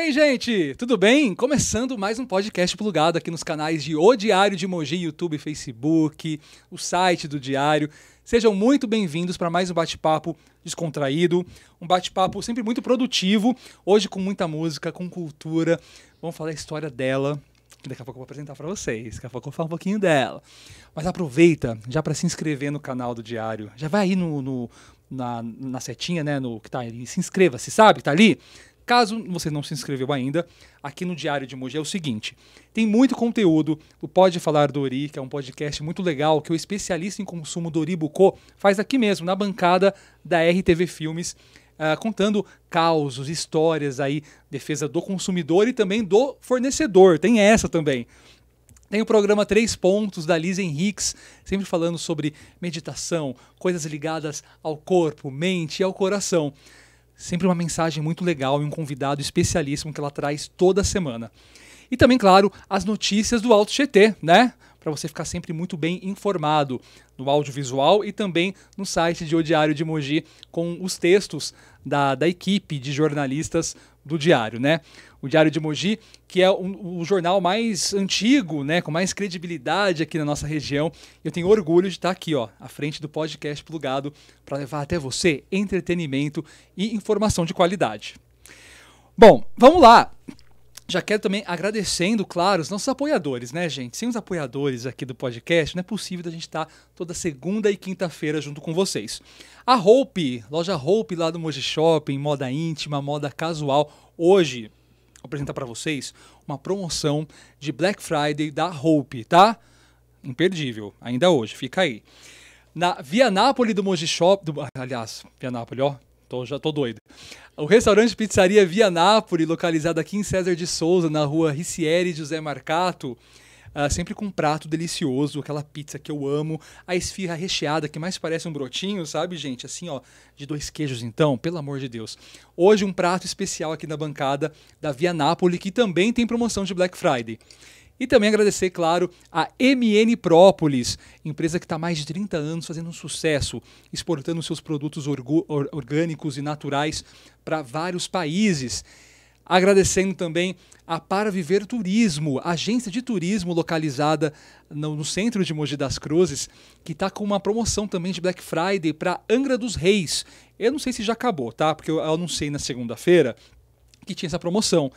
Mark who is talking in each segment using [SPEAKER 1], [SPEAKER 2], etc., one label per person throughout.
[SPEAKER 1] aí, gente? Tudo bem? Começando mais um podcast plugado aqui nos canais de O Diário de Mogi, YouTube, Facebook, o site do Diário. Sejam muito bem-vindos para mais um bate-papo descontraído, um bate-papo sempre muito produtivo, hoje com muita música, com cultura. Vamos falar a história dela, que daqui a pouco eu vou apresentar para vocês, daqui a pouco eu vou falar um pouquinho dela. Mas aproveita já para se inscrever no canal do Diário. Já vai aí no, no na, na setinha, né, no que tá ali, se inscreva, se sabe que tá ali Caso você não se inscreveu ainda, aqui no Diário de Mogi é o seguinte: tem muito conteúdo. O Pode Falar do Ori, que é um podcast muito legal, que o especialista em consumo Dori Bucô faz aqui mesmo, na bancada da RTV Filmes. Uh, contando causos, histórias aí, defesa do consumidor e também do fornecedor. Tem essa também. Tem o programa Três Pontos, da Liz Henriques, sempre falando sobre meditação, coisas ligadas ao corpo, mente e ao coração. Sempre uma mensagem muito legal e um convidado especialíssimo que ela traz toda semana. E também, claro, as notícias do Alto GT, né? Para você ficar sempre muito bem informado no audiovisual e também no site de O Diário de Mogi, com os textos da, da equipe de jornalistas do diário, né? O Diário de Mogi, que é um, o jornal mais antigo, né, com mais credibilidade aqui na nossa região. Eu tenho orgulho de estar aqui, ó, à frente do podcast plugado para levar até você entretenimento e informação de qualidade. Bom, vamos lá. Já quero também agradecendo, claro, os nossos apoiadores, né, gente? Sem os apoiadores aqui do podcast, não é possível a gente estar tá toda segunda e quinta-feira junto com vocês. A Hope, loja Hope lá do Moji Shopping, moda íntima, moda casual. Hoje, vou apresentar para vocês uma promoção de Black Friday da Hope, tá? Imperdível, ainda hoje, fica aí. Na Via Nápoles do Moji Shopping, aliás, Via Nápoles, ó, Tô, já tô doido. O restaurante Pizzaria Via Napoli, localizado aqui em César de Souza, na rua Ricieri José Marcato, uh, sempre com um prato delicioso, aquela pizza que eu amo, a esfirra recheada, que mais parece um brotinho, sabe, gente? Assim, ó, de dois queijos então, pelo amor de Deus. Hoje um prato especial aqui na bancada da Via Napoli, que também tem promoção de Black Friday. E também agradecer, claro, a MN Própolis, empresa que está há mais de 30 anos fazendo um sucesso, exportando seus produtos orgânicos e naturais para vários países. Agradecendo também a Para Viver Turismo, agência de turismo localizada no, no centro de Mogi das Cruzes, que está com uma promoção também de Black Friday para Angra dos Reis. Eu não sei se já acabou, tá? Porque eu anunciei na segunda-feira que tinha essa promoção.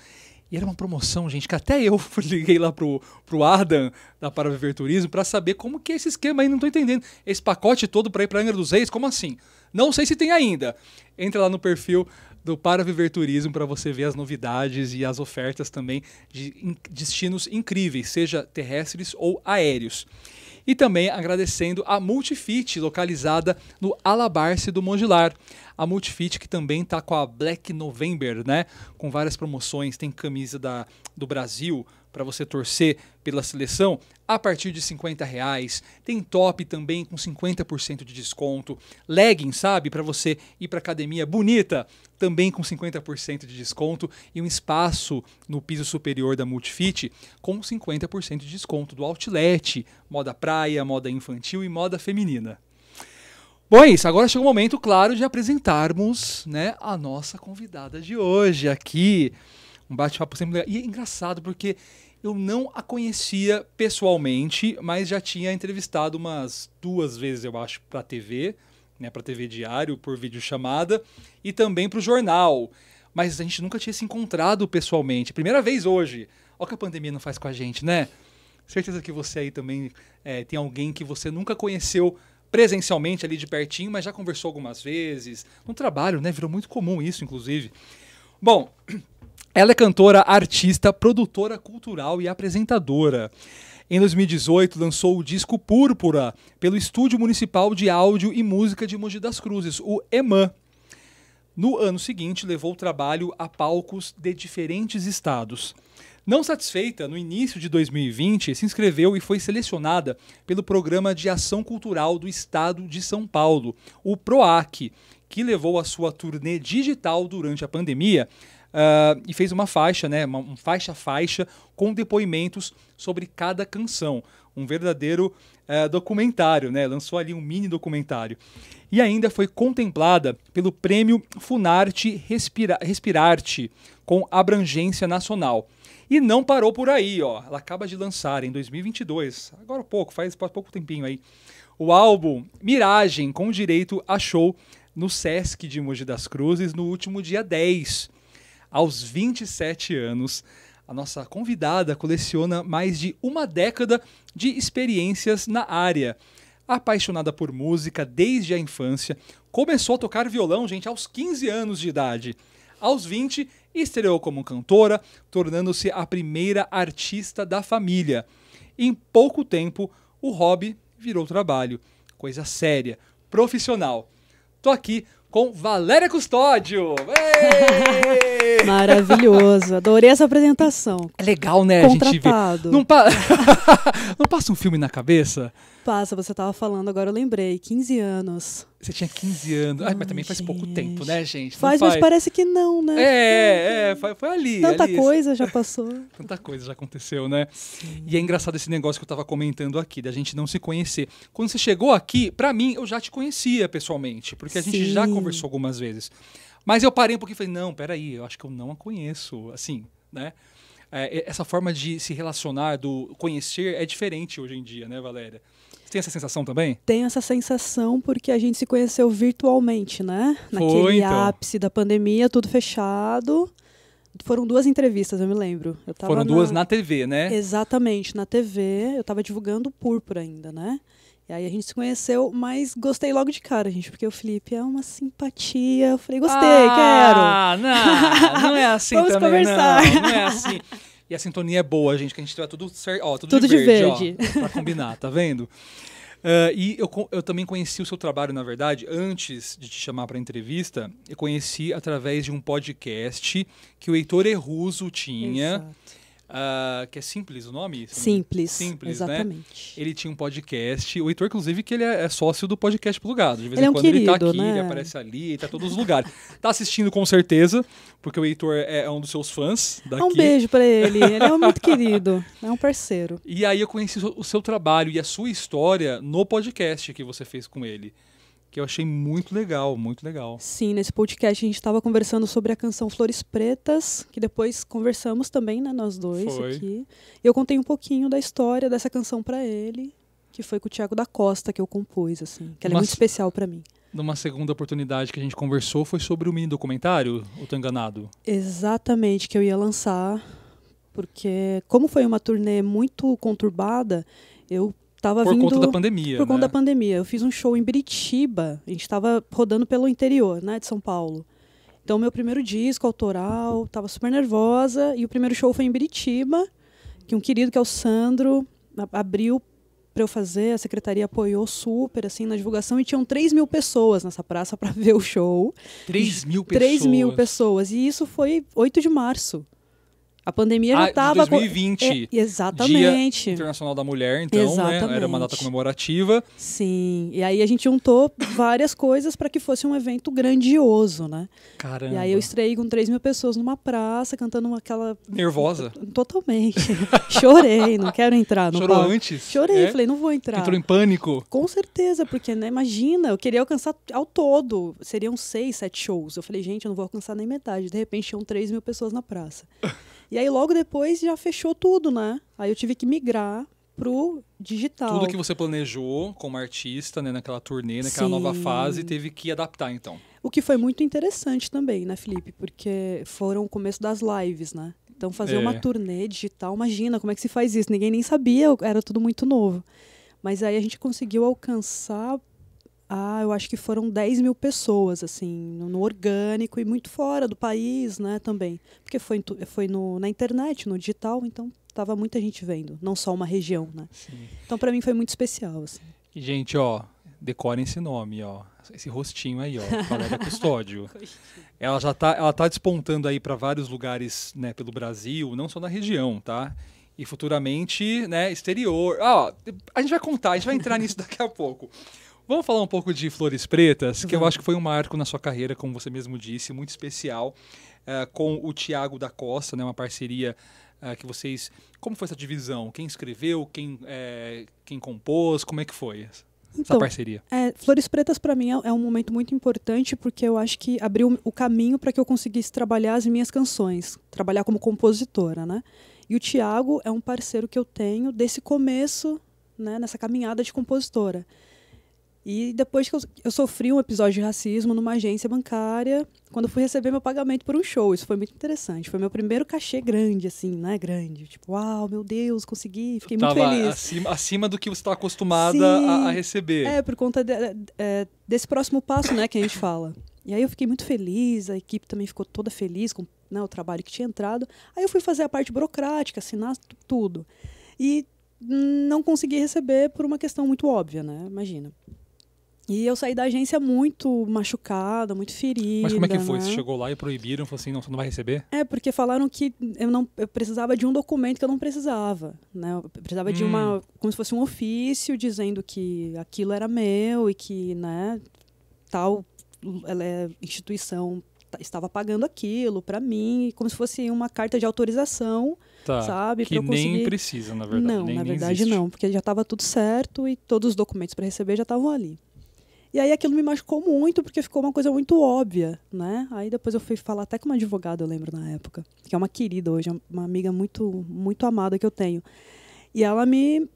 [SPEAKER 1] E era uma promoção, gente, que até eu liguei lá pro, pro Ardan da Paraviver Turismo para saber como que é esse esquema aí, não estou entendendo. Esse pacote todo para ir para Angra dos Reis, como assim? Não sei se tem ainda. Entra lá no perfil do Paraviver Turismo para você ver as novidades e as ofertas também de destinos incríveis, seja terrestres ou aéreos e também agradecendo a Multifit, localizada no Alabarce do Mongilar. A Multifit que também está com a Black November, né? Com várias promoções, tem camisa da, do Brasil, para você torcer pela seleção a partir de 50 reais. Tem top também com 50% de desconto. Legging, sabe, para você ir para academia bonita, também com 50% de desconto. E um espaço no piso superior da Multifit com 50% de desconto do Outlet, moda praia, moda infantil e moda feminina. Bom, é isso. Agora chegou o momento, claro, de apresentarmos né, a nossa convidada de hoje aqui um bate-papo sempre legal. E é engraçado porque eu não a conhecia pessoalmente, mas já tinha entrevistado umas duas vezes, eu acho, para TV, né, para TV diário, por videochamada e também para o jornal. Mas a gente nunca tinha se encontrado pessoalmente. Primeira vez hoje. Olha o que a pandemia não faz com a gente, né? Certeza que você aí também é, tem alguém que você nunca conheceu presencialmente ali de pertinho, mas já conversou algumas vezes. No trabalho, né? Virou muito comum isso, inclusive. Bom, ela é cantora, artista, produtora cultural e apresentadora. Em 2018, lançou o disco Púrpura pelo Estúdio Municipal de Áudio e Música de Mogi das Cruzes, o EMAN. No ano seguinte, levou o trabalho a palcos de diferentes estados. Não satisfeita, no início de 2020, se inscreveu e foi selecionada pelo Programa de Ação Cultural do Estado de São Paulo, o PROAC, que levou a sua turnê digital durante a pandemia uh, e fez uma faixa, né, uma, uma faixa faixa com depoimentos sobre cada canção, um verdadeiro uh, documentário, né, lançou ali um mini documentário. E ainda foi contemplada pelo Prêmio Funarte Respira Respirarte com abrangência nacional. E não parou por aí, ó. Ela acaba de lançar em 2022, agora pouco, faz, faz pouco tempinho aí, o álbum Miragem com direito a show no Sesc de Mogi das Cruzes no último dia 10 aos 27 anos. A nossa convidada coleciona mais de uma década de experiências na área. Apaixonada por música desde a infância, começou a tocar violão, gente, aos 15 anos de idade. Aos 20, estreou como cantora, tornando-se a primeira artista da família. Em pouco tempo, o hobby virou trabalho, coisa séria, profissional. Tô aqui com Valéria Custódio.
[SPEAKER 2] Maravilhoso, adorei essa apresentação. É legal, né? Contratado. A gente vê. Não, pa...
[SPEAKER 1] Não passa um filme na cabeça?
[SPEAKER 2] passa, você tava falando, agora eu lembrei. 15
[SPEAKER 1] anos. Você tinha 15 anos. Ai, mas também gente. faz pouco tempo, né, gente? Faz, faz, mas parece
[SPEAKER 2] que não, né? É, é, foi, foi ali. Tanta é ali, coisa já passou.
[SPEAKER 1] Tanta coisa já aconteceu, né? Sim. E é engraçado esse negócio que eu tava comentando aqui, da gente não se conhecer. Quando você chegou aqui, para mim, eu já te conhecia pessoalmente, porque a Sim. gente já conversou algumas vezes. Mas eu parei um pouquinho e falei, não, peraí, eu acho que eu não a conheço, assim, né? É, essa forma de se relacionar, do conhecer, é diferente hoje em dia, né, Valéria? tem essa sensação também?
[SPEAKER 2] Tem essa sensação porque a gente se conheceu virtualmente, né? Naquele Foi, então. ápice da pandemia, tudo fechado. Foram duas entrevistas, eu me lembro. Eu Foram duas na... na
[SPEAKER 1] TV, né?
[SPEAKER 2] Exatamente, na TV. Eu tava divulgando o Púrpura ainda, né? E aí a gente se conheceu, mas gostei logo de cara, gente, porque o Felipe é uma simpatia. Eu falei, gostei, ah, quero. Ah, não, não é assim Vamos também, conversar. Não, não é assim.
[SPEAKER 1] E a sintonia é boa, gente, que a gente tá tudo, certo, ó, tudo, tudo de verde, de verde. Ó, pra combinar, tá vendo? Uh, e eu, eu também conheci o seu trabalho, na verdade, antes de te chamar para entrevista, eu conheci através de um podcast que o Heitor Erruso tinha. Exato Uh, que é simples o nome? Simples. Simples, né? exatamente. Né? Ele tinha um podcast. O Heitor, inclusive, que ele é, é sócio do podcast plugado. De vez ele é em é um quando querido, ele tá aqui, né? ele aparece ali, ele tá em todos os lugares. tá assistindo com certeza, porque o Heitor é, é um dos seus fãs daqui. Um beijo para ele. Ele é um muito
[SPEAKER 2] querido, é um parceiro.
[SPEAKER 1] E aí eu conheci o seu trabalho e a sua história no podcast que você fez com ele que eu achei muito legal, muito legal.
[SPEAKER 2] Sim, nesse podcast a gente estava conversando sobre a canção Flores Pretas, que depois conversamos também, né, nós dois foi. aqui. Eu contei um pouquinho da história dessa canção para ele, que foi com o Tiago da Costa que eu compus, assim, que ela Mas... é muito especial para mim
[SPEAKER 1] numa segunda oportunidade que a gente conversou foi sobre o mini documentário, O Enganado.
[SPEAKER 2] Exatamente, que eu ia lançar, porque como foi uma turnê muito conturbada, eu Tava por vindo, conta da pandemia. Por né? conta da pandemia. Eu fiz um show em Biritiba. A gente estava rodando pelo interior, né, de São Paulo. Então, meu primeiro disco autoral, tava super nervosa. E o primeiro show foi em Biritiba, que um querido que é o Sandro abriu para eu fazer. A secretaria apoiou super, assim, na divulgação. E tinham 3 mil pessoas nessa praça para ver o show.
[SPEAKER 1] 3 mil pessoas? 3 mil
[SPEAKER 2] pessoas. E isso foi 8 de março. A pandemia já estava. Ah, 2020. É, exatamente.
[SPEAKER 1] Dia Internacional da Mulher, então, exatamente. né? Era uma data comemorativa. Sim.
[SPEAKER 2] E aí a gente juntou várias coisas para que fosse um evento grandioso, né? Caramba. E aí eu estreiei com 3 mil pessoas numa praça, cantando aquela. Nervosa? Totalmente. Chorei, não quero entrar. No Chorou palco. antes? Chorei, é? falei, não vou entrar. Entrou em
[SPEAKER 1] pânico?
[SPEAKER 2] Com certeza, porque, né? Imagina, eu queria alcançar ao todo. Seriam seis, sete shows. Eu falei, gente, eu não vou alcançar nem metade. De repente, tinham 3 mil pessoas na praça. E aí logo depois já fechou tudo, né? Aí eu tive que migrar pro digital. Tudo que
[SPEAKER 1] você planejou como artista, né, naquela turnê, naquela Sim. nova fase, teve que adaptar então.
[SPEAKER 2] O que foi muito interessante também, né, Felipe? Porque foram o começo das lives, né? Então fazer é. uma turnê digital, imagina como é que se faz isso? Ninguém nem sabia, era tudo muito novo. Mas aí a gente conseguiu alcançar a, ah, eu acho que foram 10 mil pessoas, assim, no, no orgânico e muito fora do país, né, também. Porque foi, foi no, na internet, no digital, então tava muita gente vendo, não só uma região, né. Sim. Então, para mim, foi muito especial, assim.
[SPEAKER 1] E, gente, ó, decorem esse nome, ó. Esse rostinho aí, ó, Valéria Custódio. ela já tá, ela tá despontando aí para vários lugares, né, pelo Brasil, não só na região, tá? E futuramente, né, exterior. Ah, ó, a gente vai contar, a gente vai entrar nisso daqui a pouco. Vamos falar um pouco de Flores Pretas, que uhum. eu acho que foi um marco na sua carreira, como você mesmo disse, muito especial, uh, com o Tiago da Costa, né, uma parceria uh, que vocês. Como foi essa divisão? Quem escreveu? Quem, é, quem compôs? Como é que foi essa, então, essa parceria?
[SPEAKER 2] É, Flores Pretas, para mim, é, é um momento muito importante, porque eu acho que abriu o caminho para que eu conseguisse trabalhar as minhas canções, trabalhar como compositora, né? E o Tiago é um parceiro que eu tenho desse começo, né, nessa caminhada de compositora. E depois que eu, eu, sofri um episódio de racismo numa agência bancária, quando eu fui receber meu pagamento por um show, isso foi muito interessante. Foi meu primeiro cachê grande, assim, né? Grande. Tipo, uau, meu Deus, consegui, fiquei muito feliz. Acima,
[SPEAKER 1] acima do que você está acostumada a, a, receber. É,
[SPEAKER 2] por conta de, é, desse próximo passo, né, que a gente fala. E aí eu fiquei muito feliz, a equipe também ficou toda feliz com né, o trabalho que tinha entrado. Aí eu fui fazer a parte burocrática, assinar tudo. E não consegui receber por uma questão muito óbvia, né? Imagina e eu saí da agência muito machucada, muito ferida. Mas como é que foi? Né? Você chegou
[SPEAKER 1] lá e proibiram, falou assim, não, você não vai receber?
[SPEAKER 2] É, porque falaram que eu não eu precisava de um documento que eu não precisava, né? Eu precisava hum. de uma hum. como se fosse um ofício dizendo que aquilo era meu e que, né, tal ela é, instituição estava pagando aquilo para mim, como se fosse uma carta de autorização, tá, sabe? Que conseguir... nem precisa,
[SPEAKER 1] na verdade. Não, nem, na verdade não,
[SPEAKER 2] porque já estava tudo certo e todos os documentos para receber já estavam ali. E aí aquilo me machucou muito, porque ficou uma coisa muito óbvia, né? Aí depois eu fui falar até com uma advogada, eu lembro na época, que é uma querida hoje, é uma amiga muito, muito amada que eu tenho. E ela me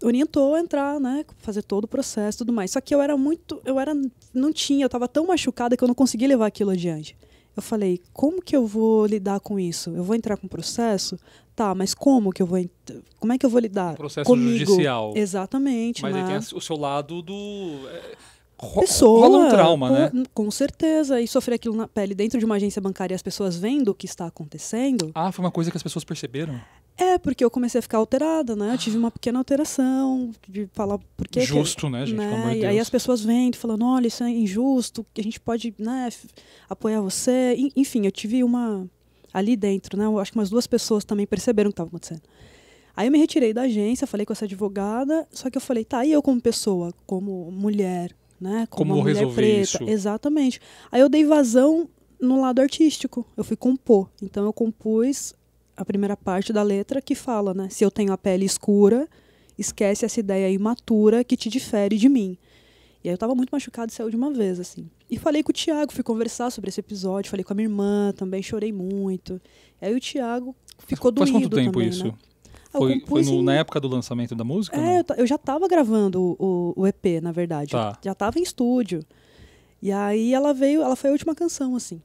[SPEAKER 2] orientou a entrar, né, fazer todo o processo, tudo mais. Só que eu era muito, eu era, não tinha, eu estava tão machucada que eu não conseguia levar aquilo adiante. Eu falei, como que eu vou lidar com isso? Eu vou entrar com processo? Tá, mas como que eu vou, como é que eu vou lidar? Um processo Comigo. judicial. Exatamente. Mas né? aí tem
[SPEAKER 1] o seu lado do é, pessoa. Rola um trauma, com, né?
[SPEAKER 2] Com certeza. E sofrer aquilo na pele dentro de uma agência bancária e as pessoas vendo o que está acontecendo. Ah, foi uma coisa que as pessoas perceberam? É, porque eu comecei a ficar alterada, né? Eu tive uma pequena alteração de falar por Justo, que, né, gente? Né? E aí as pessoas vendo, falando, olha, isso é injusto, que a gente pode né, apoiar você. enfim, eu tive uma. Ali dentro, né? Eu acho que umas duas pessoas também perceberam o que estava acontecendo. Aí eu me retirei da agência, falei com essa advogada, só que eu falei, tá, e eu como pessoa, como mulher, né? Como uma mulher preta. Isso? Exatamente. Aí eu dei vazão no lado artístico. Eu fui compor. Então eu compus a primeira parte da letra que fala, né? Se eu tenho a pele escura, esquece essa ideia imatura que te difere de mim. E aí eu tava muito machucado e saiu de uma vez, assim. E falei com o Tiago, fui conversar sobre esse episódio, falei com a minha irmã também, chorei muito. E aí o Tiago ficou faz, faz quanto tempo também, isso? Né? Foi, foi no, em... na
[SPEAKER 1] época do lançamento da música? É,
[SPEAKER 2] eu, eu, já estava gravando o, o, EP, na verdade. Tá. Já estava em estúdio. E aí ela veio, ela foi a última canção, assim.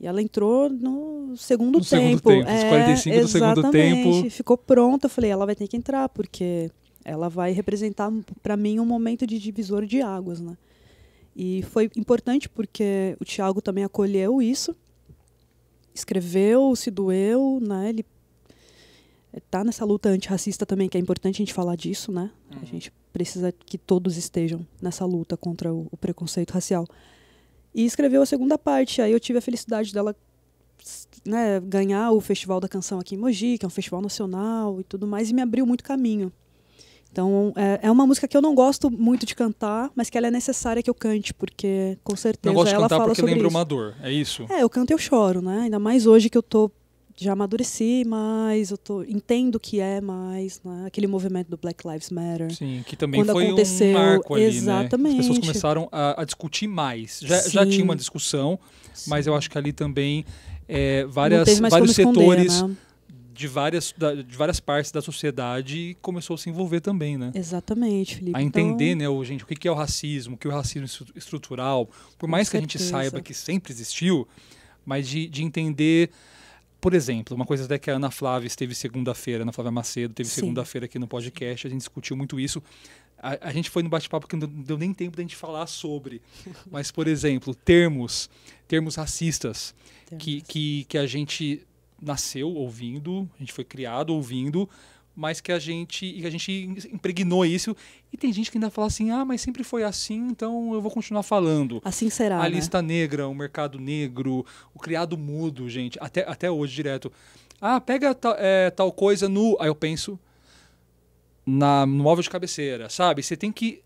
[SPEAKER 2] E ela entrou no segundo no tempo. Segundo tempo. É, Os 45 do segundo tempo. Ficou pronta. Eu falei, ela vai ter que entrar, porque ela vai representar para mim um momento de divisor de águas, né? E foi importante porque o Tiago também acolheu isso, escreveu, se doeu, né? Ele tá nessa luta antirracista também, que é importante a gente falar disso, né? Uhum. A gente precisa que todos estejam nessa luta contra o, o, preconceito racial. E escreveu a segunda parte, aí eu tive a felicidade dela né, ganhar o Festival da Canção aqui em Mogi, que é um festival nacional e tudo mais, e me abriu muito caminho. Então, é, é uma música que eu não gosto muito de cantar, mas que ela é necessária que eu cante, porque com certeza ela fala sobre isso. Não gosto de cantar porque lembra uma dor, é isso? É, eu canto e eu choro, né? Ainda mais hoje que eu tô já amadureci mais, eu tô, entendo o que é mais, né? Aquele movimento do Black Lives Matter. Sim, que também quando foi aconteceu, um marco ali, exatamente. Né? As pessoas começaram
[SPEAKER 1] a, a discutir mais. Já, já, tinha uma discussão, Sim. mas eu acho que ali também é, várias, vários setores... né? de várias, de várias partes da sociedade começou a se envolver também, né?
[SPEAKER 2] Exatamente, Felipe. A entender, então... né,
[SPEAKER 1] o, gente, o que é o racismo, o que é o racismo estrutural. Por mais Com que certeza. a gente saiba que sempre existiu, mas de, de entender por exemplo, uma coisa até que a Ana Flávia esteve segunda-feira, Ana Flávia Macedo teve segunda-feira aqui no podcast, a gente discutiu muito isso. A, a gente foi no bate-papo que não deu nem tempo da gente falar sobre. Mas, por exemplo, termos, termos racistas, termos. Que, que, que a gente nasceu ouvindo, a gente foi criado ouvindo, mas que a gente a gente impregnou isso e tem gente que ainda fala assim ah mas sempre foi assim então eu vou continuar falando assim será a né? lista negra o mercado negro o criado mudo gente até, até hoje direto ah pega ta, é, tal coisa no aí eu penso na no móvel de cabeceira sabe você tem que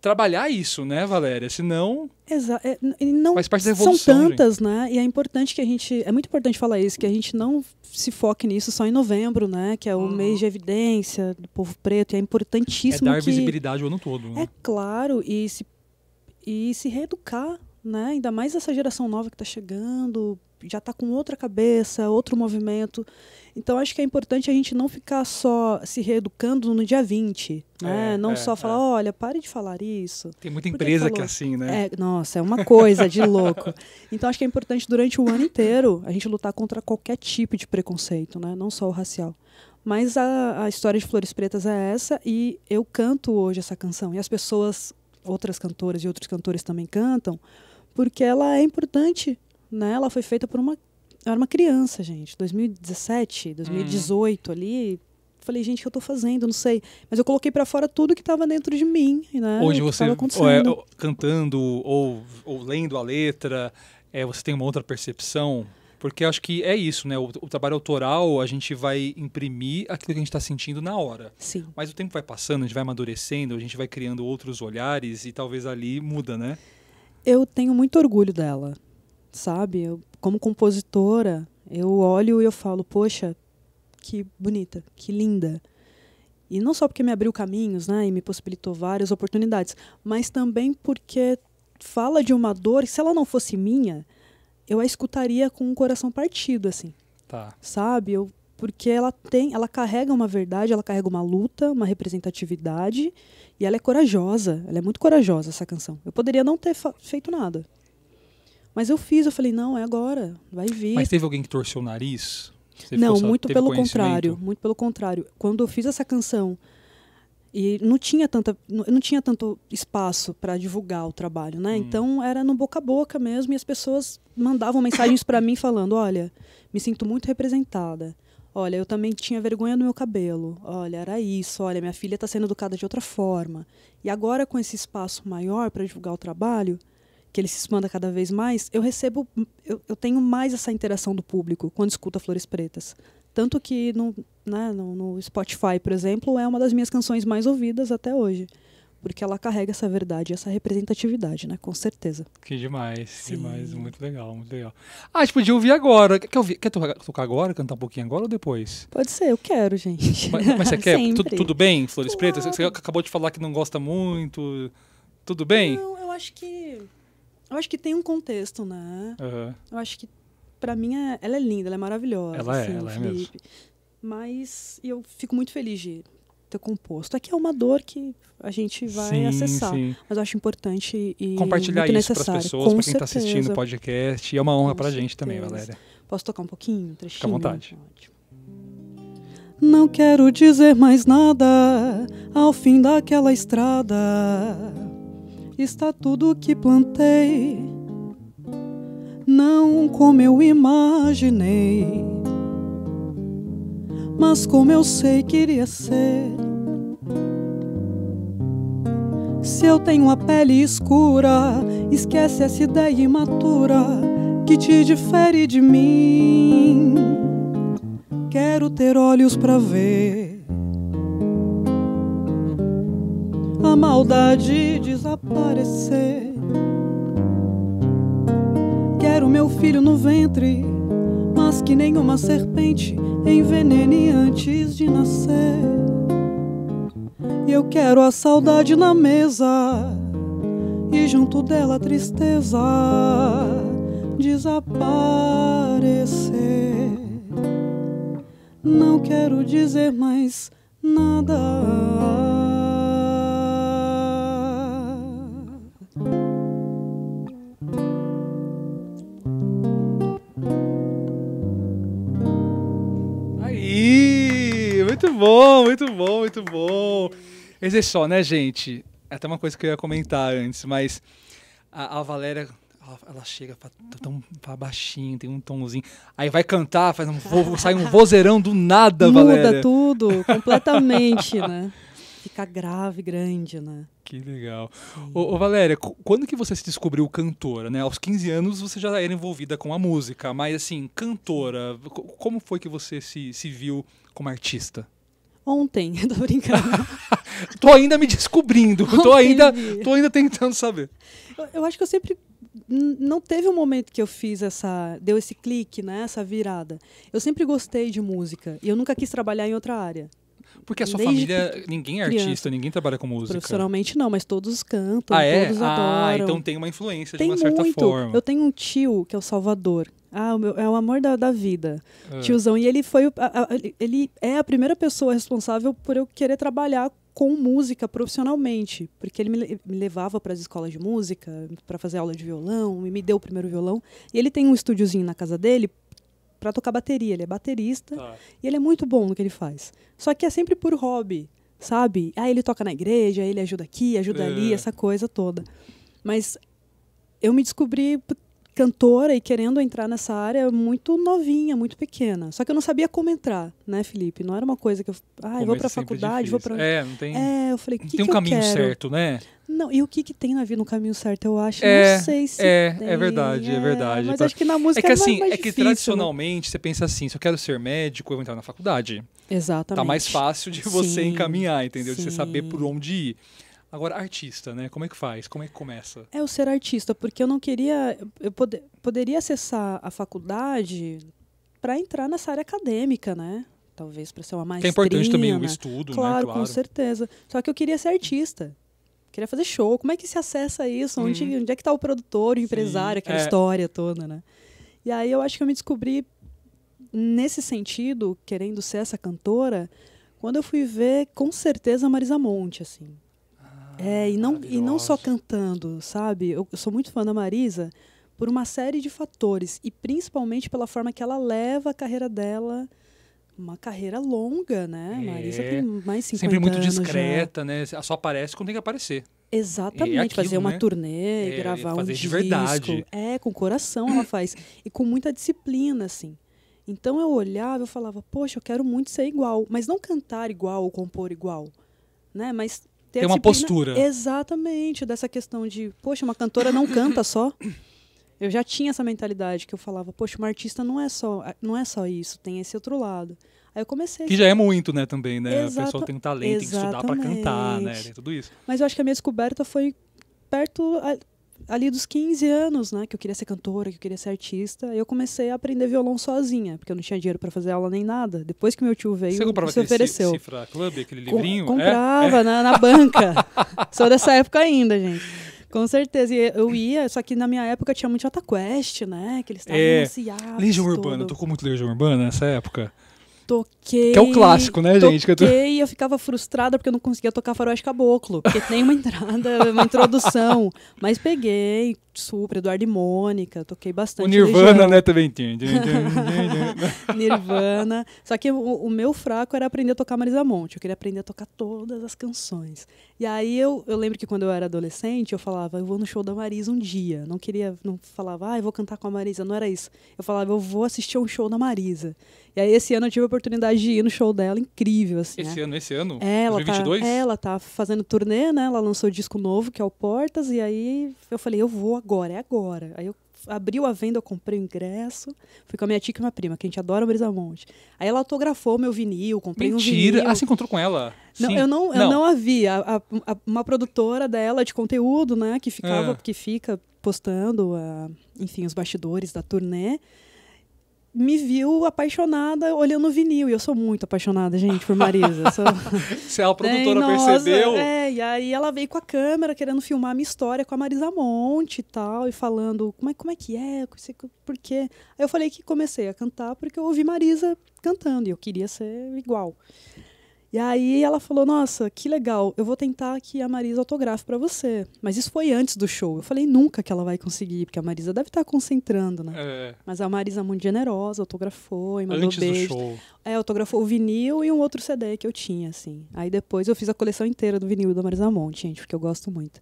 [SPEAKER 1] trabalhar isso, né, Valéria? Senão.
[SPEAKER 2] Exato. É, não faz parte da evolução, são tantas, gente. né? E é importante que a gente. É muito importante falar isso, que a gente não se foque nisso só em novembro, né? Que é o hum. mês de evidência do povo preto. E é importantíssimo. É dar que, visibilidade
[SPEAKER 1] o ano todo. Né? É
[SPEAKER 2] claro, e se, e se reeducar, né? Ainda mais essa geração nova que está chegando, já está com outra cabeça, outro movimento. Então, acho que é importante a gente não ficar só se reeducando no dia 20, né? É, não é, só falar, é. olha, pare de falar isso.
[SPEAKER 1] Tem muita empresa que é assim, né? É, nossa, é uma coisa de louco.
[SPEAKER 2] Então, acho que é importante durante o ano inteiro a gente lutar contra qualquer tipo de preconceito, né? Não só o racial. Mas a, a história de Flores Pretas é essa e eu canto hoje essa canção. E as pessoas, outras cantoras e outros cantores também cantam, porque ela é importante né? Ela foi feita por uma eu era uma criança, gente, 2017, 2018 hum. ali, falei, gente, o que eu tô fazendo? não sei. Mas eu coloquei para fora tudo que tava dentro de mim, né? Hoje você ou é, ou,
[SPEAKER 1] cantando ou, ou lendo a letra, é, você tem uma outra percepção? Porque acho que é isso, né? O, o, trabalho autoral, a gente vai imprimir aquilo que a gente está sentindo na hora. Sim. Mas o tempo vai passando, a gente vai amadurecendo, a gente vai criando outros olhares e talvez ali muda, né?
[SPEAKER 2] Eu tenho muito orgulho dela, sabe? Eu, como compositora, eu olho e eu falo, poxa, que bonita, que linda. E não só porque me abriu caminhos, né, e me possibilitou várias oportunidades, mas também porque fala de uma dor que se ela não fosse minha, eu a escutaria com o um coração partido assim. Tá. Sabe? Eu porque ela tem, ela carrega uma verdade, ela carrega uma luta, uma representatividade e ela é corajosa, ela é muito corajosa essa canção. Eu poderia não ter feito nada. Mas eu fiz, eu falei, não, é agora, vai vir. Mas
[SPEAKER 1] teve alguém que torceu o nariz? Você não, ficou, muito pelo contrário,
[SPEAKER 2] muito pelo contrário. Quando eu fiz essa canção e não tinha tanta não tinha tanto espaço para divulgar o trabalho, né? Hum. Então era no boca a boca mesmo e as pessoas mandavam mensagens para mim falando, olha, me sinto muito representada. Olha, eu também tinha vergonha no meu cabelo. Olha, era isso. Olha, minha filha está sendo educada de outra forma. E agora com esse espaço maior para divulgar o trabalho, que ele se expanda cada vez mais, eu recebo, eu, eu tenho mais essa interação do público quando escuta Flores Pretas. Tanto que no, né, no, no Spotify, por exemplo, é uma das minhas canções mais ouvidas até hoje porque ela carrega essa verdade, essa representatividade,
[SPEAKER 1] né? Com certeza. Que demais, Sim. demais, muito legal, muito legal. Ah, a gente podia ouvir agora. Quer, ouvir, quer tocar agora, cantar um pouquinho agora ou depois?
[SPEAKER 2] Pode ser, eu quero, gente. Mas, mas você quer? Tudo, tudo,
[SPEAKER 1] bem, Flores claro. Pretas? Você acabou de falar que não gosta muito. Tudo bem? Não,
[SPEAKER 2] eu acho que eu acho que tem um contexto, né? Uhum. Eu acho que, para mim, é, ela é linda, ela é maravilhosa. Ela é, assim, é, ela Felipe. é mesmo. Mas eu fico muito feliz de ter composto. Aqui é uma dor que a gente vai sim, acessar. Sim. Mas eu acho importante e Compartilhar isso para as pessoas, para quem está assistindo o
[SPEAKER 1] podcast. E é uma honra para a gente também, Valéria.
[SPEAKER 2] Posso tocar um pouquinho? Um
[SPEAKER 1] trechinho? Fica à vontade.
[SPEAKER 2] Não quero dizer mais nada ao fim daquela estrada está tudo o que plantei. Não como eu imaginei, mas como eu sei que iria ser. Se eu tenho a pele escura, esquece essa ideia imatura que te difere de mim. Quero ter olhos para ver maldade desaparecer. Quero meu filho no ventre, mas que nenhuma serpente envenene antes de nascer. E eu quero a saudade na mesa, e junto dela a tristeza desaparecer. Não quero dizer mais nada.
[SPEAKER 1] bom, muito bom, muito bom. Esse é só, né, gente? É até uma coisa que eu ia comentar antes, mas a, a Valéria ela chega pra, tá tão pra baixinho, tem um tomzinho. Aí vai cantar, faz um vo, sai um vozeirão do nada, Muda Valéria. Muda tudo, completamente,
[SPEAKER 2] né? Fica grave, grande, né?
[SPEAKER 1] Que legal. Ô, ô, Valéria, quando que você se descobriu cantora, né? Aos 15 anos você já era envolvida com a música, mas assim, cantora, como foi que você se, se viu como artista?
[SPEAKER 2] Ontem, tô brincando.
[SPEAKER 1] tô ainda me descobrindo, Ontem tô ainda, vi. tô ainda tentando saber. Eu, eu acho
[SPEAKER 2] que eu sempre não teve um momento que eu fiz essa, deu esse clique, né, essa virada. Eu sempre gostei de música e eu nunca quis trabalhar em outra área. Porque a sua Desde família, ninguém é artista, ninguém trabalha com música. Profissionalmente não, mas todos cantam, ah, é? todos ah, adoram. Ah, então tem uma influência tem de uma certa muito. forma. Eu tenho um tio que é o Salvador, ah, o meu, é o amor da, da vida, é. tiozão. E ele foi, o, a, a, ele é a primeira pessoa responsável por eu querer trabalhar com música profissionalmente, porque ele me, me levava para as escolas de música, para fazer aula de violão, e me deu o primeiro violão. E ele tem um estúdiozinho na casa dele para tocar bateria. Ele é baterista tá. e ele é muito bom no que ele faz. Só que é sempre por hobby, sabe? Ah, ele toca na igreja, ele ajuda aqui, ajuda é. ali, essa coisa toda. Mas eu me descobri cantora e querendo entrar nessa área muito novinha, muito pequena. Só que eu não sabia como entrar, né, Felipe? Não era uma coisa que eu, ah, eu vou é para faculdade, vou para É, não tem. É, eu falei, que tem um que caminho certo, né? Não, e o que que tem na vida no caminho certo? Eu acho, é, não sei se É, é tem. é verdade, é, é verdade. Mas pra... acho que na é música é que assim, mais, mais é que difícil, né?
[SPEAKER 1] tradicionalmente né? você pensa assim, se eu quero ser médico, eu vou entrar na faculdade. Exatamente. Tá mais fácil de você sim, encaminhar, entendeu? Sim. De você saber por onde ir. Agora, artista, né? Como é que faz? Como é que começa? É o ser
[SPEAKER 2] artista, porque eu não queria. Eu pod poderia acessar a faculdade para entrar nessa área acadêmica, né? Talvez para ser uma mais Que é importante também o estudo, claro, né? Claro, com certeza. Só que eu queria ser artista. Queria fazer show. Como é que se acessa isso? Onde, hum. onde é que está o produtor, o empresário, aquela é. história toda, né? E aí eu acho que eu me descobri nesse sentido, querendo ser essa cantora, quando eu fui ver, com certeza, a Marisa Monte, assim é, e não, e não só cantando, sabe? Eu, eu sou muito fã da Marisa por uma série de fatores e principalmente pela forma que ela leva a carreira dela uma carreira longa, né? É. Marisa tem mais 50 Sempre muito discreta,
[SPEAKER 1] já. né? Só aparece quando tem que aparecer. Exatamente, é aquilo, fazer uma né? turnê, é, gravar fazer um de disco. verdade.
[SPEAKER 2] É, com coração ela faz. e com muita disciplina, assim. Então eu olhava, eu falava, poxa, eu quero muito ser igual. Mas não cantar igual ou compor igual, né? Mas ter, uma postura. Exatamente, dessa questão de, poxa, uma cantora não canta só. Eu já tinha essa mentalidade que eu falava, poxa, uma artista não é só, não é só isso, tem esse outro lado. Aí eu comecei. Que já é
[SPEAKER 1] muito, né, também, né? Exato, a pessoa tem um talento, exatamente. tem que estudar para cantar, né? Tem tudo isso.
[SPEAKER 2] Mas eu acho que a minha descoberta foi perto ali dos 15 anos, né, que eu queria ser cantora, que eu queria ser artista, eu comecei a aprender violão sozinha, porque eu não tinha dinheiro para fazer aula nem nada. Depois que meu tio veio, Você comprava se ofereceu.
[SPEAKER 1] Cifra Club, aquele livrinho? Com, é? comprava é? Na, na
[SPEAKER 2] banca. Sou dessa época ainda, gente. Com certeza. E eu ia, só que na minha época tinha muito Jota Quest, né? Que eles estavam é, anunciados. Legião Urbana,
[SPEAKER 1] tocou muito Legião Urbana nessa época? Toquei. Que é o clássico, né, gente? Toquei
[SPEAKER 2] e eu ficava frustrada porque eu não conseguia tocar faroeste caboclo, porque tem uma entrada, uma introdução. Mas peguei, Supra, Eduardo e Mônica, toquei bastante. O Nirvana, né, também tinha. Nirvana. Só que o, o, meu fraco era aprender a tocar Marisa Monte. Eu queria aprender a tocar todas as canções. E aí eu, eu lembro que quando eu era adolescente, eu falava, eu vou no show da Marisa um dia. Não queria, não falava, ah, eu vou cantar com a Marisa. Não era isso. Eu falava, eu vou assistir um show da Marisa. E aí esse ano eu tive a oportunidade de ir no show dela, incrível, assim. Esse né?
[SPEAKER 1] ano, esse ano? É, ela 2022? Tá,
[SPEAKER 2] é, ela tá fazendo turnê, né? Ela lançou disco novo, que é o Portas, e aí eu falei, eu vou agora, é agora. Aí eu abriu a venda, eu comprei o ingresso. Fui com a minha tia e minha prima, que a gente adora o Monte Aí ela autografou meu vinil, comprei Mentira. um vinil. Ah,
[SPEAKER 1] você encontrou com ela? Não, Sim. eu não, eu não, não
[SPEAKER 2] a vi. A, a, a, uma produtora dela de conteúdo, né, que ficava, ah. que fica postando, ah, enfim, os bastidores da turnê me viu apaixonada olhando o vinil. E eu sou muito apaixonada, gente, por Marisa. Sou...
[SPEAKER 1] Se é a produtora percebeu.
[SPEAKER 2] é, e aí ela veio com a câmera querendo filmar a minha história com a Marisa Monte e tal, e falando como é, como é que é, é por quê. Aí eu falei que comecei a cantar porque eu ouvi Marisa cantando e eu queria ser igual. E aí ela falou: Nossa, que legal, eu vou tentar que a Marisa autografe para você. Mas isso foi antes do show. Eu falei: Nunca que ela vai conseguir, porque a Marisa deve estar tá concentrando, né? É. Mas a Marisa, é muito generosa, autografou e mandou antes beijo. Do show. É, autografou o vinil e um outro CD que eu tinha, assim. Aí depois eu fiz a coleção inteira do vinil da Marisa Monte, gente, porque eu gosto muito.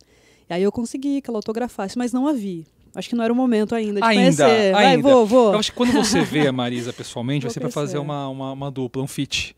[SPEAKER 2] E aí eu consegui que ela autografasse, mas não a vi. Acho que não era o momento ainda de ainda, conhecer. Ainda. Vai, vou, vou. Eu acho que quando você vê a
[SPEAKER 1] Marisa pessoalmente, vai ser para fazer uma, uma, uma dupla, um fit.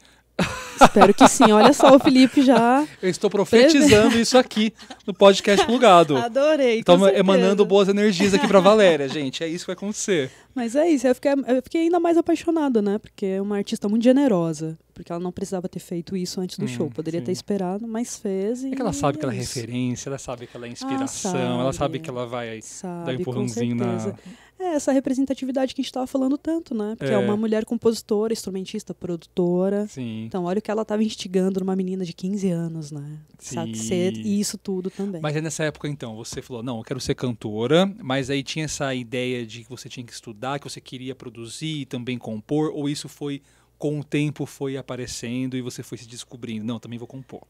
[SPEAKER 1] Espero
[SPEAKER 2] que sim. Olha só, o Felipe já.
[SPEAKER 1] Eu estou profetizando isso aqui no podcast plugado. Adorei. estou emanando então, é, boas energias aqui para Valéria, gente. É isso que vai acontecer.
[SPEAKER 2] Mas é isso. Eu fiquei, eu fiquei, ainda mais apaixonada, né? Porque é uma artista muito generosa. Porque ela não precisava ter feito isso antes do hum, show. Poderia sim. ter esperado, mas fez. E é que ela sabe é que ela é
[SPEAKER 1] referência, ela sabe que ela é ah, inspiração, ah, sabe. ela sabe que ela vai sabe, dar empurrãozinho na
[SPEAKER 2] é essa representatividade que a gente estava falando tanto, né? Porque é. é. uma mulher compositora, instrumentista, produtora. Sim. Então, olha o que ela estava instigando numa menina de 15 anos, né? Sabe Ser, e isso tudo também. Mas
[SPEAKER 1] é nessa época, então, você falou, não, eu quero ser cantora, mas aí tinha essa ideia de que você tinha que estudar, que você queria produzir e também compor, ou isso foi, com o tempo, foi aparecendo e você foi se descobrindo? Não, também vou compor.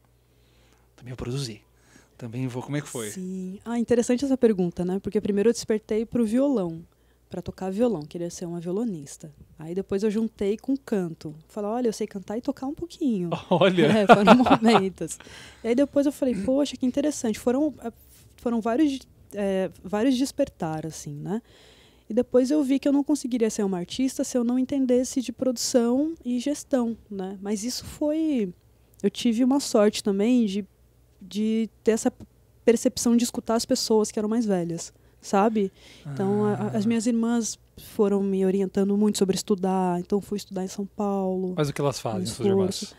[SPEAKER 1] Também vou produzir. Também vou. Como é que foi? Sim.
[SPEAKER 2] Ah, interessante essa pergunta, né? Porque primeiro eu despertei para o violão para tocar violão, queria ser uma violonista. Aí depois eu juntei com canto. Falei, olha, eu sei cantar e tocar um pouquinho. Olha! É, foram momentos. e aí depois eu falei, poxa, que interessante. Foram, eh, foram vários, é, vários despertar, assim, né? E depois eu vi que eu não conseguiria ser uma artista se eu não entendesse de produção e gestão, né? Mas isso foi... Eu tive uma sorte também de, de ter essa percepção de escutar as pessoas que eram mais velhas sabe? Então, ah. a, as ah. minhas irmãs foram me orientando muito sobre estudar, então fui estudar em São Paulo. Mas o que elas fazem, suas irmãs?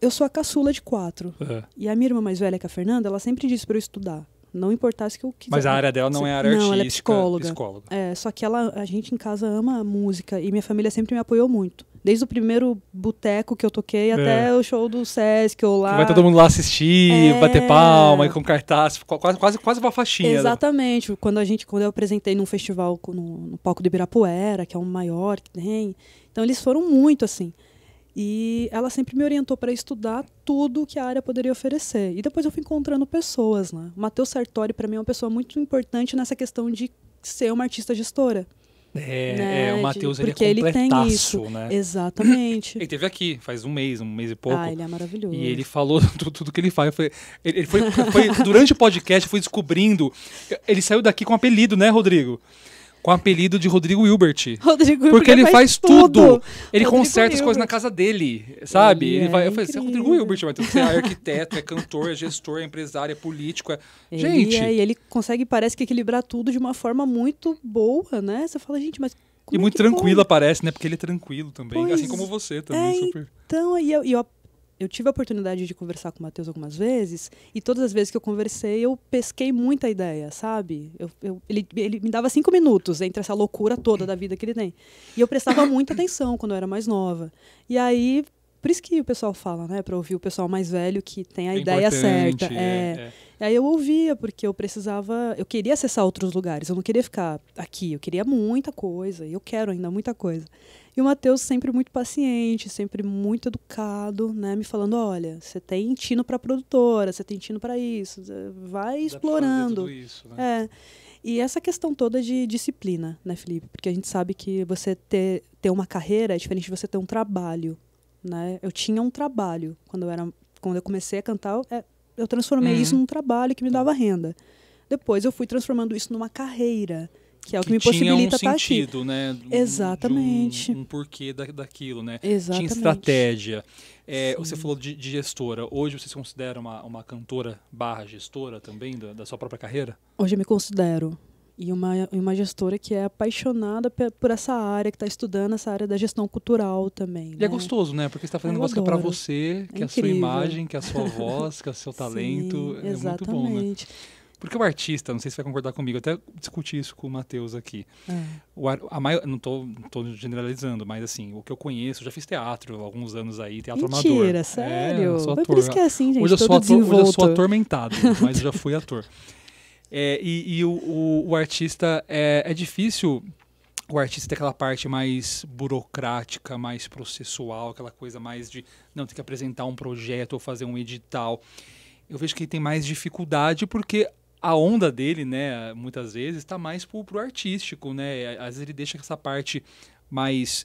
[SPEAKER 2] Eu sou a caçula de quatro. É. E a minha irmã mais velha, que é a Fernanda, ela sempre disse para eu estudar. Não importasse que eu quisesse. Mas a área dela não é área artística. Não, ela é psicóloga. psicóloga. É, só que ela, a gente em casa ama música e minha família sempre me apoiou muito. Desde o primeiro boteco que eu toquei é. até o show do Sesc ou lá. Vai todo mundo lá assistir, é... bater palma
[SPEAKER 1] e com cartaz, quase, quase, quase uma faixinha. Né?
[SPEAKER 2] Exatamente. Né? Quando a gente, quando eu apresentei num festival no, no palco do Ibirapuera, que é o maior que tem. Então eles foram muito assim. E ela sempre me orientou para estudar tudo que a área poderia oferecer. E depois eu fui encontrando pessoas, né? O Matheus Sartori para mim é uma pessoa muito importante nessa questão de ser uma artista gestora.
[SPEAKER 1] É, né? é, o né, Matheus ele é completaço, né? Exatamente. Ele teve aqui faz um mês, um mês e pouco. Ah, ele é maravilhoso. E ele falou tudo, tudo que ele faz. Foi, ele foi, foi durante o podcast, foi descobrindo. Ele saiu daqui com um apelido, né, Rodrigo? com o apelido de Rodrigo Hilbert. Rodrigo Porque ele faz tudo. tudo. Ele Rodrigo conserta as coisas na casa dele, sabe? Ele, ele é vai, eu falei, você é Rodrigo Hilbert, mas você é arquiteto, é cantor, é gestor, é empresário, é político. É... Ele gente. É, e
[SPEAKER 2] ele consegue, parece que equilibrar tudo de uma forma muito boa, né? Você fala, gente, mas
[SPEAKER 1] como e é muito é tranquila, parece, né? Porque ele é tranquilo também, pois assim como você também. É, super...
[SPEAKER 2] Então, e eu, e eu eu tive a oportunidade de conversar com o Matheus algumas vezes, e todas as vezes que eu conversei, eu pesquei muita ideia, sabe? Eu, eu, ele, ele me dava cinco minutos entre essa loucura toda da vida que ele tem. E eu prestava muita atenção quando eu era mais nova. E aí por isso que o pessoal fala, né? Para ouvir o pessoal mais velho que tem a é ideia certa. É, é, é. Aí eu ouvia, porque eu precisava. Eu queria acessar outros lugares, eu não queria ficar aqui, eu queria muita coisa, e eu quero ainda muita coisa. E o Matheus sempre muito paciente, sempre muito educado, né? Me falando: olha, você tem tino para produtora, você tem tino para isso, vai Dá explorando. isso, né? É. E essa questão toda de disciplina, né, Felipe? Porque a gente sabe que você ter, ter uma carreira é diferente de você ter um trabalho, né? Eu tinha um trabalho quando eu era quando eu comecei a cantar, eu é, transformei uhum. isso num trabalho que me dava renda. Depois eu fui transformando isso numa carreira, que é o que, que me possibilita tinha um estar tá sentido, né? Exatamente.
[SPEAKER 1] Um, um, porquê da, daquilo, né? Exatamente. Tinha estratégia. É, você falou de, de, gestora. Hoje você se considera uma, uma cantora barra gestora também da, da sua própria carreira?
[SPEAKER 2] Hoje eu me considero e uma, uma gestora que é apaixonada por essa área, que está estudando essa área da gestão cultural também. E é né? é gostoso, né? Porque você está fazendo um negócio é para você, que é, a sua imagem, que é a sua voz, que é o seu talento. Sim, é exatamente. muito
[SPEAKER 1] bom, né? Porque o artista, não sei se vai concordar comigo, até discuti isso com o Matheus aqui. É. O, a maior, não, estou generalizando, mas assim, o que eu conheço, já fiz teatro há alguns anos aí, teatro Mentira, amador. Mentira, sério? É, eu sou ator. Mas por isso que é assim, gente, hoje eu, sou ator, hoje eu sou atormentado, mas eu já fui ator. É, e, e o, o, o, artista é, é difícil. O artista tem aquela parte mais burocrática, mais processual, aquela coisa mais de não ter que apresentar um projeto ou fazer um edital. Eu vejo que ele tem mais dificuldade porque a onda dele, né, muitas vezes, está mais pro, pro artístico, né? Às vezes ele deixa essa parte mais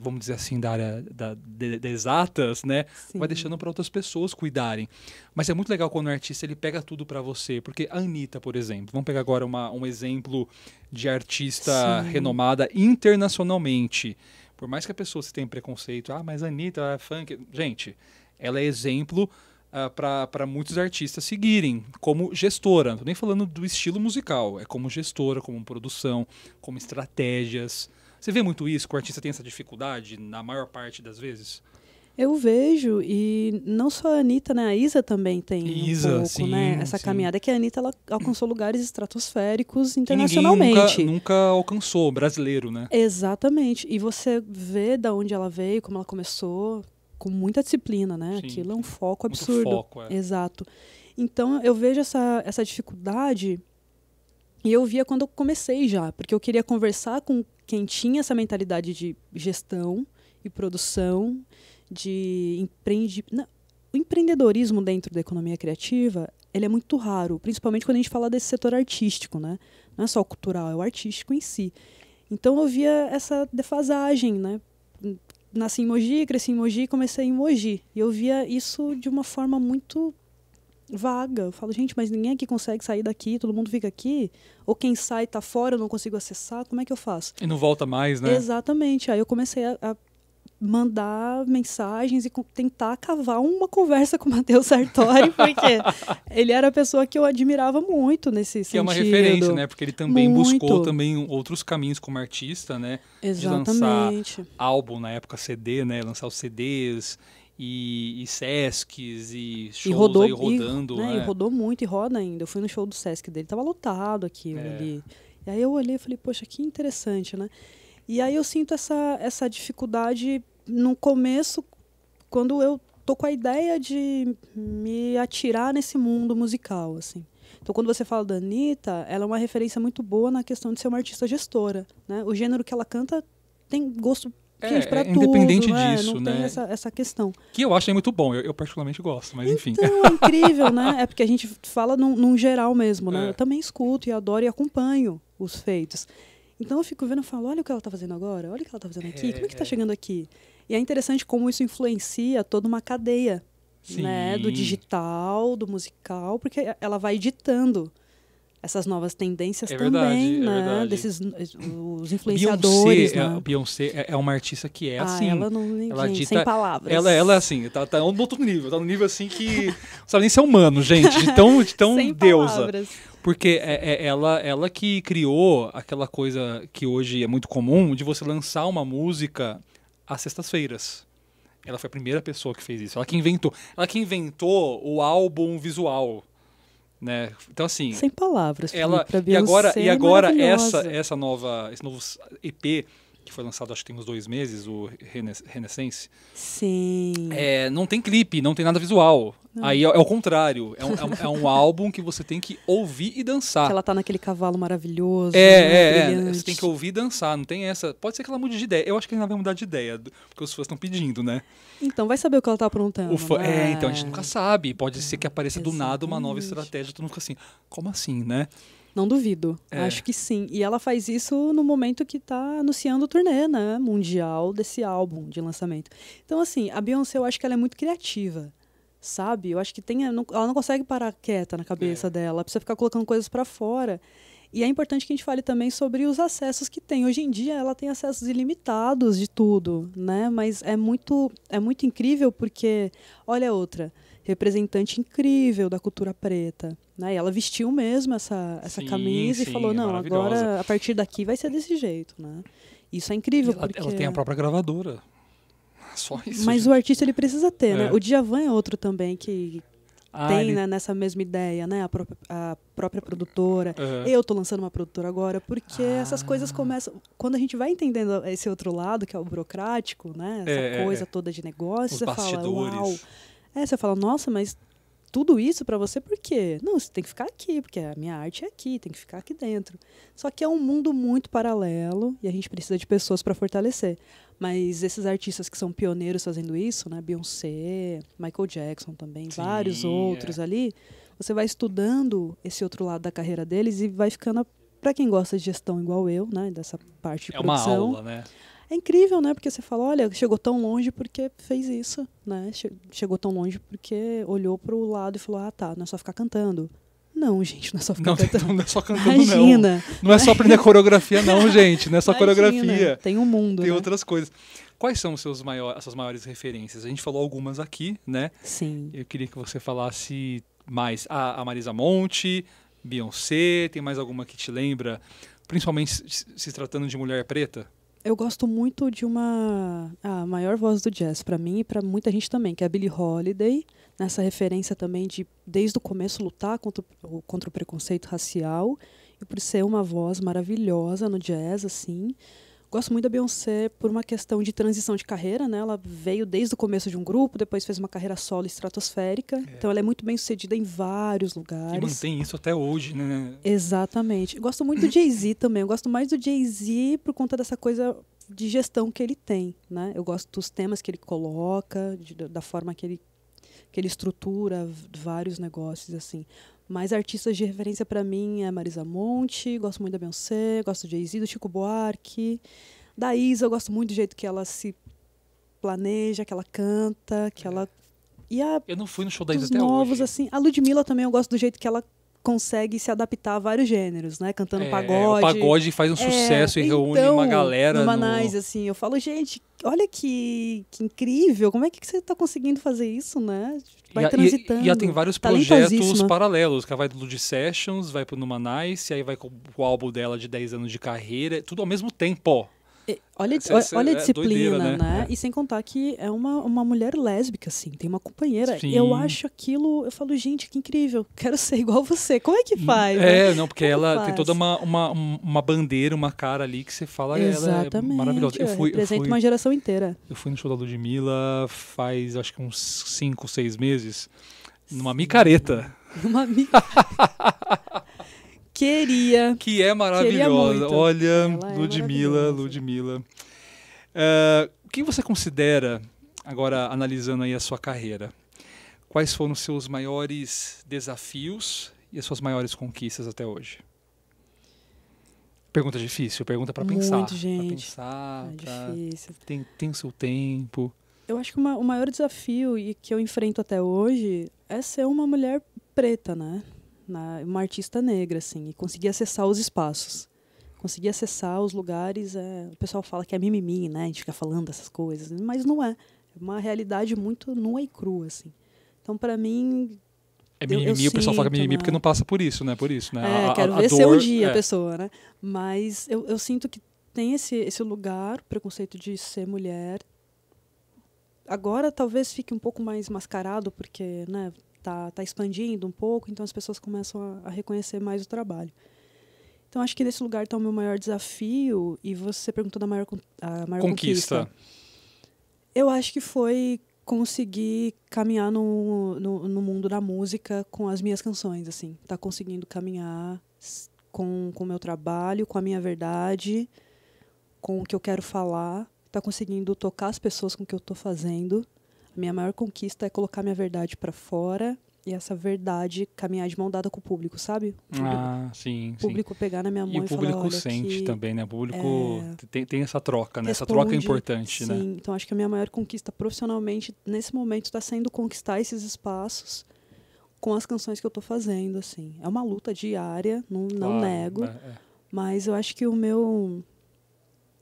[SPEAKER 1] vamos dizer assim, da área da, de, de exatas, né? Sim. Vai deixando para outras pessoas cuidarem. Mas é muito legal quando o artista ele pega tudo para você. Porque a Anitta, por exemplo, vamos pegar agora uma, um exemplo de artista Sim. renomada internacionalmente. Por mais que a pessoa se tenha preconceito, ah, mas a Anitta é funk. Gente, ela é exemplo uh, ah, para muitos artistas seguirem como gestora. Não tô nem falando do estilo musical, é como gestora, como produção, como estratégias. Você vê muito isso, que o artista tem essa dificuldade na maior parte das vezes?
[SPEAKER 2] Eu vejo, e não só a Anitta, né? A Isa também tem Isa, um pouco, sim, né? Essa sim. caminhada que a Anitta ela alcançou lugares estratosféricos internacionalmente.
[SPEAKER 1] Nunca, nunca, alcançou, brasileiro, né?
[SPEAKER 2] Exatamente. E você vê da onde ela veio, como ela começou, com muita disciplina, né? Sim. Aquilo é um foco absurdo. Muito foco, é. Exato. Então eu vejo essa, essa dificuldade e eu via quando eu comecei já, porque eu queria conversar com quem tinha essa mentalidade de gestão e produção, de empreende... Não, o empreendedorismo dentro da economia criativa ele é muito raro, principalmente quando a gente fala desse setor artístico, né? Não é só o cultural, é o artístico em si. Então eu via essa defasagem, né? Nasci em Mogi, cresci em Mogi, comecei em Mogi. E eu via isso de uma forma muito vaga. Eu falo, gente, mas ninguém aqui consegue sair daqui, todo mundo fica aqui. Ou quem sai tá fora, eu não consigo acessar, como é que eu faço?
[SPEAKER 1] E não volta mais, né?
[SPEAKER 2] Exatamente. Aí eu comecei a, a mandar mensagens e tentar cavar uma conversa com o Matheus Sartori, porque ele era a pessoa que eu admirava muito nesse que sentido. Que é uma referência, né? Porque ele também muito. buscou
[SPEAKER 1] também outros caminhos como artista, né? Exatamente. De lançar álbum na época CD, né? Lançar os CDs, e, e Sescs e shows e rodou, aí rodando. E, né, né? E é. rodou
[SPEAKER 2] muito e roda ainda. Eu fui no show do Sesc dele, tava lotado aqui. É. Ali. E aí eu olhei e falei, poxa, que interessante, né? E aí eu sinto essa, essa dificuldade no começo, quando eu tô com a ideia de me atirar nesse mundo musical, assim. Então, quando você fala da Anitta, ela é uma referência muito boa na questão de ser uma artista gestora. Né? O gênero que ela canta tem gosto é, gente, pra é independente é, disso, não né? Tem essa, essa questão.
[SPEAKER 1] Que eu acho é muito bom, eu, eu, particularmente gosto, mas enfim. Então,
[SPEAKER 2] é incrível, né? É porque a gente fala num, num geral mesmo, né? É. Eu também escuto e adoro e acompanho os feitos. Então eu fico vendo e falo, olha o que ela tá fazendo agora, olha o que ela tá fazendo aqui, é, como é que tá é. chegando aqui? E é interessante como isso influencia toda uma cadeia, Sim. né? Do digital, do musical, porque ela vai editando essas novas tendências é também, verdade, é né? É Desses os influenciadores. Beyoncé, né? é,
[SPEAKER 1] Beyoncé é uma artista que é ah, assim. Ela não ela gente, dita, sem palavras. Ela, ela é assim, tá, tá um outro nível, tá num nível assim que. não sabe nem ser humano, gente. De tão, de tão sem deusa. Palavras. Porque é, é, ela, ela que criou aquela coisa que hoje é muito comum de você lançar uma música às sextas-feiras. Ela foi a primeira pessoa que fez isso. Ela que inventou. Ela que inventou o álbum visual. Né? Então assim, sem palavras, ela Felipe, e é agora e agora essa essa nova esse novo EP que foi lançado acho que tem uns dois meses, o Renes Sim. É, não tem clipe, não tem nada visual. Não. Aí é, é, o contrário. É um, é um, é álbum que você tem que ouvir e dançar. Que ela
[SPEAKER 2] tá naquele cavalo maravilhoso. É, né, é, é, Você
[SPEAKER 1] tem que ouvir e dançar, não tem essa. Pode ser que ela mude de ideia. Eu acho que ela vai mudar de ideia, porque os fãs estão pedindo, né?
[SPEAKER 2] Então, vai saber o que ela tá aprontando. Fã... É, né? É, então, a gente nunca
[SPEAKER 1] sabe. Pode ser que apareça Exatamente. do nada uma nova estratégia. Tu nunca fica assim, como assim, né? Não duvido. É. Acho que
[SPEAKER 2] sim. E ela faz isso no momento que está anunciando o turnê, né? Mundial desse álbum de lançamento. Então, assim, a Beyoncé, eu acho que ela é muito criativa. Sabe? Eu acho que tem. Ela não consegue parar quieta na cabeça é. dela. Ela precisa ficar colocando coisas para fora. E é importante que a gente fale também sobre os acessos que tem. Hoje em dia ela tem acessos ilimitados de tudo, né? Mas é muito é muito incrível porque olha outra representante incrível da cultura preta. Né? E ela vestiu mesmo essa, essa sim, camisa sim, e falou: não, agora a partir daqui vai ser desse jeito. Né? Isso é incrível. Ela, porque... ela tem a
[SPEAKER 1] própria gravadora. Só isso. Mas gente. o artista ele precisa ter, né? é. né? O
[SPEAKER 2] Djavan é outro também que, ah, tem ele... né, nessa mesma ideia, né? A, a própria produtora. É. Eu tô lançando uma produtora agora, porque ah. essas coisas começam. Quando a gente vai entendendo esse outro lado, que é o burocrático, né? Essa é, é coisa é. toda de negócio, Os você bastidores. fala, uau, é, você fala, nossa, mas tudo isso para você por quê? Não, você tem que ficar aqui, porque a minha arte é aqui, tem que ficar aqui dentro. Só que é um mundo muito paralelo e a gente precisa de pessoas para fortalecer. Mas esses artistas que são pioneiros fazendo isso, né, Beyoncé, Michael Jackson também, Sim, vários é. outros ali, você vai estudando esse outro lado da carreira deles e vai ficando para quem gosta de gestão igual eu, né, dessa parte de é produção. É uma aula, né? É incrível, né? Porque você fala, olha, chegou tão longe porque fez isso, né? Chegou tão longe porque olhou para o lado e falou, ah, tá, não é só ficar cantando. Não, gente, não é só ficar não, cantando. Então não é só cantando, Imagina. não. Não é só aprender coreografia, não, gente. Não é só Imagina. coreografia. Tem um mundo, Tem né?
[SPEAKER 1] outras coisas. Quais são os seus as suas maiores referências? A gente falou algumas aqui, né? Sim. Eu queria que você falasse mais. A, a Marisa Monte, Beyoncé, tem mais alguma que te lembra? Principalmente se tratando de mulher preta?
[SPEAKER 2] eu gosto muito de uma a maior voz do jazz para mim e para muita gente também, que é a Billie Holiday, nessa referência também de desde o começo lutar contra o, contra o preconceito racial e por ser uma voz maravilhosa no jazz assim. Gosto muito da Beyoncé por uma questão de transição de carreira, né? Ela veio desde o começo de um grupo, depois fez uma carreira solo estratosférica. É. Então ela é muito bem sucedida em vários lugares. E mantém
[SPEAKER 1] isso até hoje, né?
[SPEAKER 2] Exatamente. Gosto muito do Jay-Z também. Eu gosto mais do Jay-Z por conta dessa coisa de gestão que ele tem, né? Eu gosto dos temas que ele coloca, de, da forma que ele que ele estrutura vários negócios assim. Mas artistas de referência para mim é Marisa Monte, gosto muito da Beyoncé, gosto de Jay-Z, do Chico Buarque. Da Isa, eu gosto muito do jeito que ela se planeja, que ela canta, que é. ela...
[SPEAKER 1] E a, eu não fui no show da Isa até novos,
[SPEAKER 2] hoje. assim. A Ludmilla também, eu gosto do jeito que ela consegue se adaptar a vários gêneros, né? Cantando é, é pagode. O pagode faz um é, sucesso e então, reúne uma galera. No Manais, no... assim, eu falo, gente, olha que, que incrível, como é que você está conseguindo fazer isso, né? Vai e, transitando. E, já tem vários projetos
[SPEAKER 1] paralelos, que vai do de Sessions, vai pro e aí vai com o álbum dela de 10 anos de carreira, tudo ao mesmo tempo, ó. Olha, é, olha a disciplina, é-, é doideira, né? né?
[SPEAKER 2] É. E sem contar que é uma, uma mulher lésbica, assim, tem uma companheira. Sim. Eu acho aquilo, eu falo, gente, que incrível, quero ser igual você. Como é que hum, faz? É, né? não, porque Como ela faz? tem toda uma,
[SPEAKER 1] uma, uma bandeira, uma cara ali que você fala, Exatamente, ela é maravilhosa. Eu fui, representa eu fui, uma geração inteira. Eu fui no show da Ludmilla faz, acho que uns 5, 6 meses, numa Sim. micareta. Numa micareta. Queria. Que é maravilhosa. Olha, Ela Ludmilla, é Ludmilla. Uh, o que você considera, agora analisando aí a sua carreira, quais foram os seus maiores desafios e as suas maiores conquistas até hoje? Pergunta difícil, pergunta para pensar. Muito, gente. Pra pensar, é pra... difícil. Tem, tem seu tempo.
[SPEAKER 2] Eu acho que uma, o maior desafio e que eu enfrento até hoje é ser uma mulher preta, né? na, uma artista negra, assim, e consegui acessar os espaços. Consegui acessar os lugares. É, o pessoal fala que é mimimi, né? A gente fica falando essas coisas, mas não é. É uma realidade muito nua e crua, assim. Então, para mim,
[SPEAKER 1] é mimimi, eu, eu o pessoal é sinto, fala mimimi porque né? não passa por isso, né? Por isso, né? É, a, quero a, a ver dor, ser um dia é. a
[SPEAKER 2] pessoa, né? Mas eu, eu sinto que tem esse, esse lugar, preconceito de ser mulher. Agora talvez fique um pouco mais mascarado, porque né, está tá expandindo um pouco, então as pessoas começam a, a reconhecer mais o trabalho. Então acho que nesse lugar está o meu maior desafio e você perguntou da maior, a maior conquista. conquista. Eu acho que foi conseguir caminhar no, no, no, mundo da música com as minhas canções, assim, tá conseguindo caminhar com o meu trabalho, com a minha verdade, com o que eu quero falar, tá conseguindo tocar as pessoas com o que eu tô fazendo minha maior conquista é colocar minha verdade para fora e essa verdade caminhar de mão dada com o público, sabe? O público, ah, sim. O público sim. pegar na minha mão e, e o público falar, sente também, né? O público é...
[SPEAKER 1] tem, tem essa troca, né? Responde, essa troca é importante, sim. né? Sim,
[SPEAKER 2] então acho que a minha maior conquista profissionalmente nesse momento está sendo conquistar esses espaços com as canções que eu tô fazendo, assim. É uma luta diária, não, não ah, nego. Né? é. Mas eu acho que o meu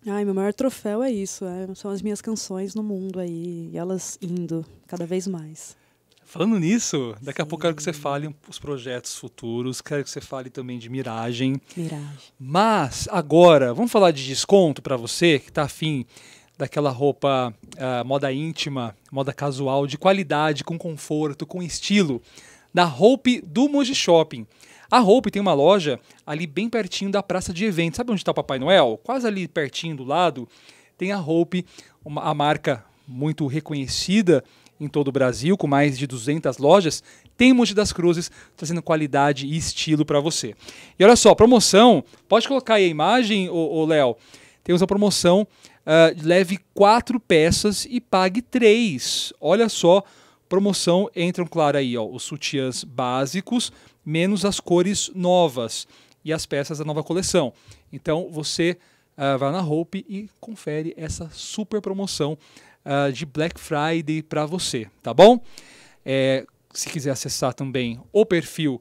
[SPEAKER 2] Ai, meu maior troféu é isso. É, são as minhas canções no mundo aí, e elas indo cada vez mais.
[SPEAKER 1] Falando nisso, daqui Sim. a pouco quero que você fale os projetos futuros, quero que você fale também de Miragem. Miragem. Mas agora, vamos falar de desconto para você que está afim daquela roupa uh, moda íntima, moda casual, de qualidade, com conforto, com estilo, da roupa do Moji Shopping. A Hope tem uma loja ali bem pertinho da praça de eventos. Sabe onde está o Papai Noel? Quase ali pertinho do lado. Tem a Hope, uma, a marca muito reconhecida em todo o Brasil, com mais de 200 lojas, tem Monte das Cruzes trazendo qualidade e estilo para você. E olha só, promoção, pode colocar aí a imagem, Léo. Temos a promoção, uh, leve quatro peças e pague três. Olha só, promoção, entram, claro, aí ó, os sutiãs básicos, menos as cores novas e as peças da nova coleção. Então você uh, vai na Hope e confere essa super promoção uh, de Black Friday para você, tá bom? É, se quiser acessar também o perfil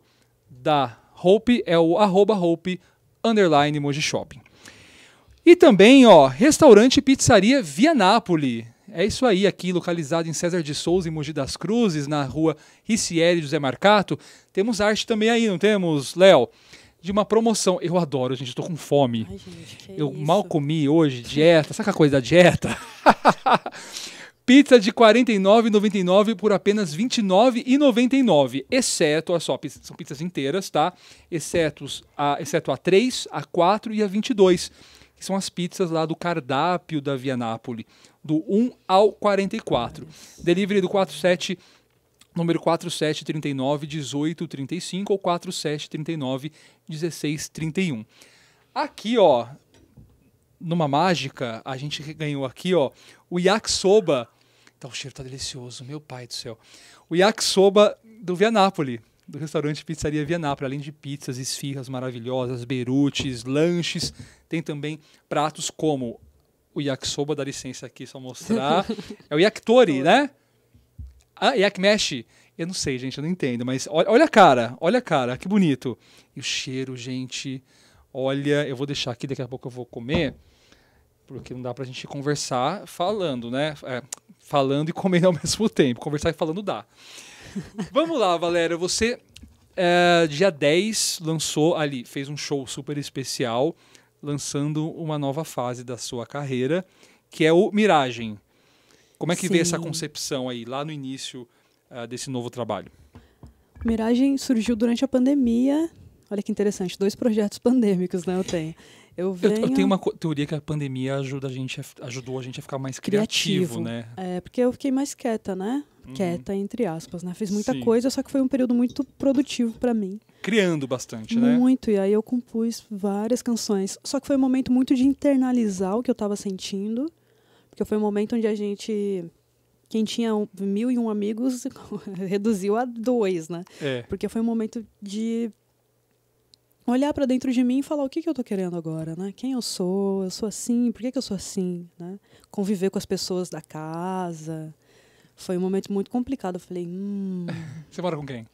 [SPEAKER 1] da Hope, é o arroba Hope underline Shopping. E também, ó, restaurante e pizzaria Via Napoli. É isso aí, aqui localizado em César de Souza, em Mogi das Cruzes, na rua Ricieri José Marcato. Temos arte também aí, não temos, Léo? De uma promoção. Eu adoro, gente, estou com fome. Ai, gente, eu isso? mal comi hoje, dieta. saca a coisa da dieta? Pizza de R$ 49,99 por apenas R$ 29,99. Exceto, olha só, são pizzas inteiras, tá? Excetos a, exceto a 3, a 4 e a 22 que são as pizzas lá do cardápio da Via Nápoles, do 1 ao 44. Delivery do 47 número 4739 1835 ou 4739 1631. Aqui, ó, numa mágica, a gente ganhou aqui, ó, o yakisoba. Então, o cheiro tá delicioso, meu pai do céu. O yakisoba do Via Nápoles do restaurante Pizzaria Via para Além de pizzas, esfirras maravilhosas, berutes, lanches, tem também pratos como o yakisoba, dá licença aqui só mostrar. é o yakitori, né? Ah, yakimeshi. Eu não sei, gente, eu não entendo, mas olha, olha a cara, olha a cara, que bonito. E o cheiro, gente. Olha, eu vou deixar aqui, daqui a pouco eu vou comer porque não dá pra gente conversar falando, né? É, falando e comendo ao mesmo tempo. Conversar e falando dá. Vamos lá, Valéria. Você, é, dia 10, lançou ali, fez um show super especial, lançando uma nova fase da sua carreira, que é o Miragem. Como é que Sim. vê essa concepção aí, lá no início uh, desse novo trabalho?
[SPEAKER 2] Miragem surgiu durante a pandemia. Olha que interessante, dois projetos pandêmicos, né? Eu tenho. Eu, venho... eu, eu tenho uma
[SPEAKER 1] teoria que a pandemia ajuda a gente ajudou a gente a ficar mais criativo, criativo, né?
[SPEAKER 2] É, porque eu fiquei mais quieta, né? Uhum. Quieta, entre aspas, né? Fiz muita Sim. coisa, só que foi um período muito produtivo para mim.
[SPEAKER 1] Criando bastante, muito, né? Muito,
[SPEAKER 2] e aí eu compus várias canções. Só que foi um momento muito de internalizar o que eu tava sentindo. Porque foi um momento onde a gente quem tinha mil e um amigos reduziu a dois, né? É. Porque foi um momento de olhar para dentro de mim e falar o que, que eu estou querendo agora, né? Quem eu sou? Eu sou assim? Por que, que eu sou assim? Né? Conviver com as pessoas da casa. Foi um momento muito complicado. Eu falei, hum...
[SPEAKER 1] Você mora com quem?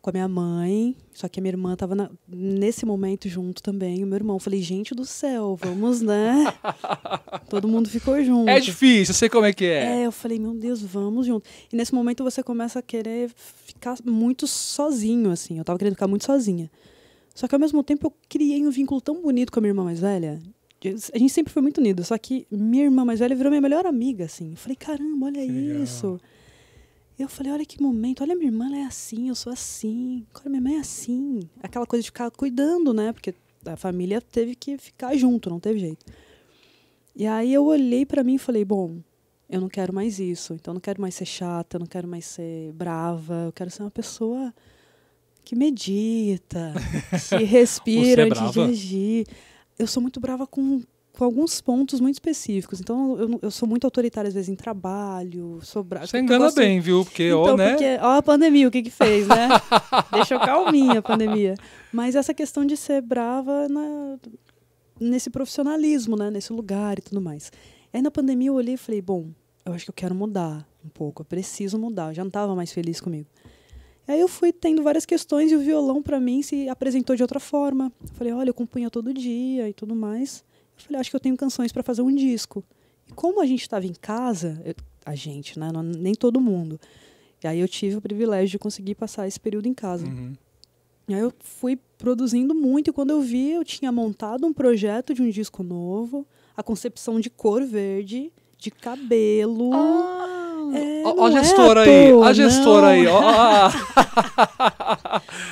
[SPEAKER 2] Com a minha mãe. Só que a minha irmã estava nesse momento junto também. O meu irmão. Eu falei, gente do céu, vamos, né? Todo mundo ficou junto. É difícil,
[SPEAKER 1] eu sei como é que é. É, eu
[SPEAKER 2] falei, meu Deus, vamos junto. E nesse momento você começa a querer ficar muito sozinho, assim. Eu estava querendo ficar muito sozinha. Só que ao mesmo tempo eu criei um vínculo tão bonito com a minha irmã mais velha. A gente sempre foi muito unido, só que minha irmã mais velha virou minha melhor amiga, assim. Eu falei, caramba, olha que isso. Legal. Eu falei, olha que momento, olha minha irmã, ela é assim, eu sou assim, olha minha mãe é assim. Aquela coisa de ficar cuidando, né? Porque a família teve que ficar junto, não teve jeito. E aí eu olhei para mim e falei, bom, eu não quero mais isso. Então eu não quero mais ser chata, eu não quero mais ser brava, eu quero ser uma pessoa que medita, que respira é antes de agir. Eu sou muito brava com, com alguns pontos muito específicos. Então, eu, eu sou muito autoritária, às vezes, em trabalho, sou brava. Você engana gosto... bem,
[SPEAKER 1] viu? Porque, então, ó, né? Porque,
[SPEAKER 2] ó, a pandemia, o que que fez, né? Deixou calminha a pandemia. Mas essa questão de ser brava na, nesse profissionalismo, né? Nesse lugar e tudo mais. Aí, na pandemia, eu olhei e falei, bom, eu acho que eu quero mudar um pouco. Eu preciso mudar. Eu já não estava mais feliz comigo. E aí eu fui tendo várias questões e o violão para mim se apresentou de outra forma. Eu falei, olha, eu compunha todo dia e tudo mais. Eu falei, acho que eu tenho canções para fazer um disco. E como a gente estava em casa, eu, a gente, né, não, nem todo mundo. E aí eu tive o privilégio de conseguir passar esse período em casa. Uhum. E aí eu fui produzindo muito e quando eu vi, eu tinha montado um projeto de um disco novo, a concepção de cor verde, de cabelo. Ah! Olha é, ó, a é gestora é aí, toa, a gestora não. aí. Ó,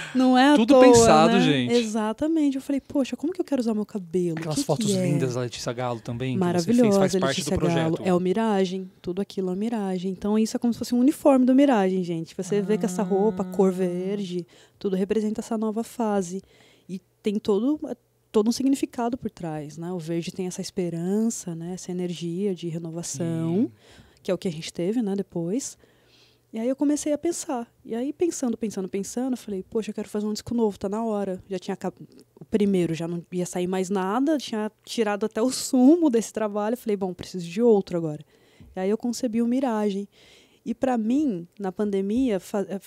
[SPEAKER 2] não é à Tudo toa, pensado, né? gente. Exatamente. Eu falei, poxa, como que eu quero usar meu cabelo? Aquelas que fotos que é? lindas
[SPEAKER 1] da Letícia Galo também. Maravilhosa, faz parte Letícia do projeto. Galo. É o
[SPEAKER 2] Miragem, tudo aquilo é o Miragem. Então isso é como se fosse um uniforme do Miragem, gente. Você ah. vê que essa roupa, cor ah. verde, tudo representa essa nova fase. E tem todo eh, todo um significado por trás, né? O verde tem essa esperança, né? Essa energia de renovação. Sim que é o que a gente teve, né, depois. E aí eu comecei a pensar. E aí pensando, pensando, pensando, eu falei, poxa, eu quero fazer um disco novo, tá na hora. Já tinha o primeiro, já não ia sair mais nada, tinha tirado até o sumo desse trabalho. Eu falei, bom, preciso de outro agora. E aí eu concebi o Miragem. E para mim, na pandemia, fa eh,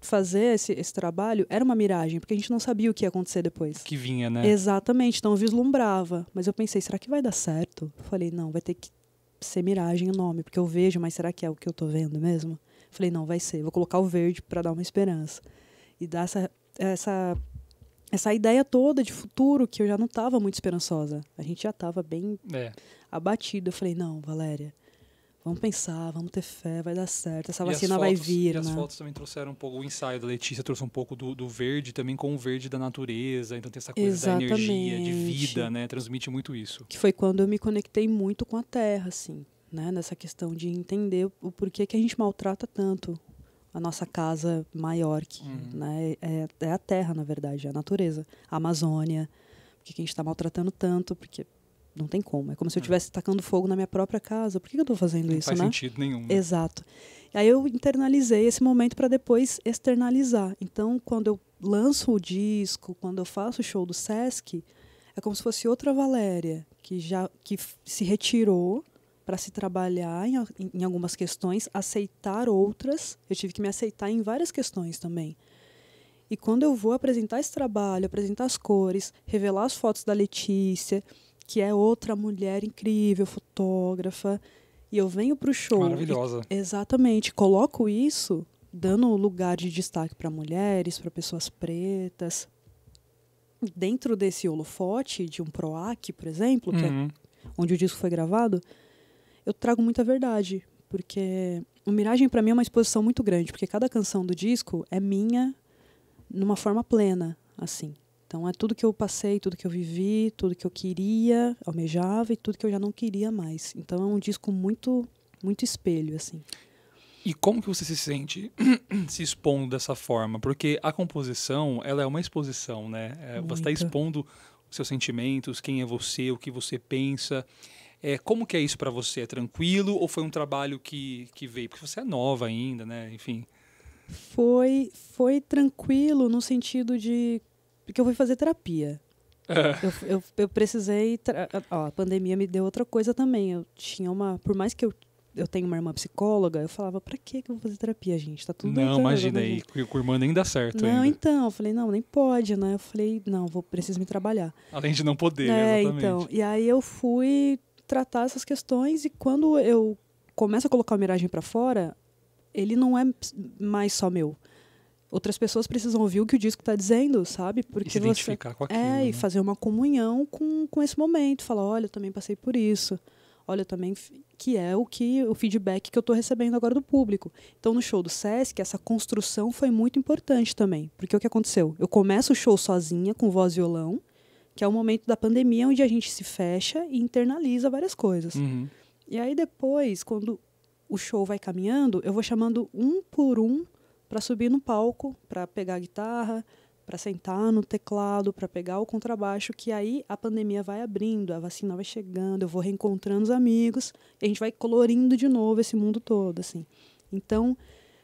[SPEAKER 2] fazer esse, esse, trabalho era uma miragem, porque a gente não sabia o que ia acontecer depois. Que vinha, né? Exatamente, então eu vislumbrava. Mas eu pensei, será que vai dar certo? falei, não, vai ter que ser miragem o nome, porque eu vejo, mas será que é o que eu tô vendo mesmo? Falei, não, vai ser. Vou colocar o verde para dar uma esperança. E dar essa, essa, essa ideia toda de futuro que eu já não estava muito esperançosa. A gente já estava bem é. Eu falei, não, Valéria, Vamos pensar, vamos ter fé, vai dar certo, essa vacina fotos, vai vir. E as né? fotos
[SPEAKER 1] também trouxeram um pouco o ensaio da Letícia, trouxe um pouco do, do verde também com o verde da natureza, então tem essa coisa Exatamente. da energia, de vida, né? Transmite muito isso.
[SPEAKER 2] Que foi quando eu me conectei muito com a terra, assim, né? Nessa questão de entender o porquê que a gente maltrata tanto a nossa casa maior, que, uhum. né, é, é, a terra, na verdade, é a natureza, a Amazônia, porque a gente está maltratando tanto, porque não tem como. É como se eu estivesse é. tacando fogo na minha própria casa. Por que eu estou fazendo não isso, faz né? sentido nenhum. Né? Exato. aí eu internalizei esse momento para depois externalizar. Então, quando eu lanço o disco, quando eu faço o show do Sesc, é como se fosse outra Valéria que já que se retirou para se trabalhar em, em algumas questões, aceitar outras. Eu tive que me aceitar em várias questões também. E quando eu vou apresentar esse trabalho, apresentar as cores, revelar as fotos da Letícia, que é outra mulher incrível, fotógrafa. E eu venho pro show. Maravilhosa. E, exatamente. Coloco isso dando lugar de destaque para mulheres, para pessoas pretas. Dentro desse holofote de um PROAC, por exemplo, que é uhum. onde o disco foi gravado, eu trago muita verdade. Porque o Miragem, para mim, é uma exposição muito grande. Porque cada canção do disco é minha numa forma plena, assim. Então é tudo que eu passei, tudo que eu vivi, tudo que eu queria, almejava e tudo que eu já não queria mais. Então é um disco muito
[SPEAKER 1] muito espelho assim. E como que você se sente se expondo dessa forma? Porque a composição, ela é uma exposição, né? É, você está expondo os seus sentimentos, quem é você, o que você pensa. É, como que é isso para você? É tranquilo ou foi um trabalho que, que veio? Porque você é nova ainda, né? Enfim.
[SPEAKER 2] Foi, foi tranquilo no sentido de porque eu fui fazer terapia.
[SPEAKER 1] É. Eu,
[SPEAKER 2] eu, eu, precisei. Ó, a pandemia me deu outra coisa também. Eu tinha uma. Por mais que eu, eu tenha uma irmã psicóloga, eu falava, pra que eu vou fazer terapia, gente? Tá tudo Não, imagina né, aí,
[SPEAKER 1] com a irmã nem dá certo. Não, ainda.
[SPEAKER 2] então, eu falei, não, nem pode, né? Eu falei, não, vou preciso me trabalhar.
[SPEAKER 1] Além de não poder, é, então, exatamente. Então,
[SPEAKER 2] e aí eu fui tratar essas questões e quando eu começo a colocar o miragem para fora, ele não é mais só meu outras pessoas precisam ouvir o que o disco está dizendo, sabe? Porque e se identificar você... com aquilo. É, né? e fazer uma comunhão com, com esse momento. Falar, olha, eu também passei por isso. Olha, eu também... Que é o que o feedback que eu estou recebendo agora do público. Então, no show do Sesc, essa construção foi muito importante também. Porque o que aconteceu? Eu começo o show sozinha, com voz e violão, que é o momento da pandemia onde a gente se fecha e internaliza várias coisas. Uhum. E aí, depois, quando o show vai caminhando, eu vou chamando um por um para subir no palco, para pegar a guitarra, para sentar no teclado, para pegar o contrabaixo, que aí a pandemia vai abrindo, a vacina vai chegando, eu vou reencontrando os amigos, e a gente vai colorindo de novo esse mundo todo, assim. Então,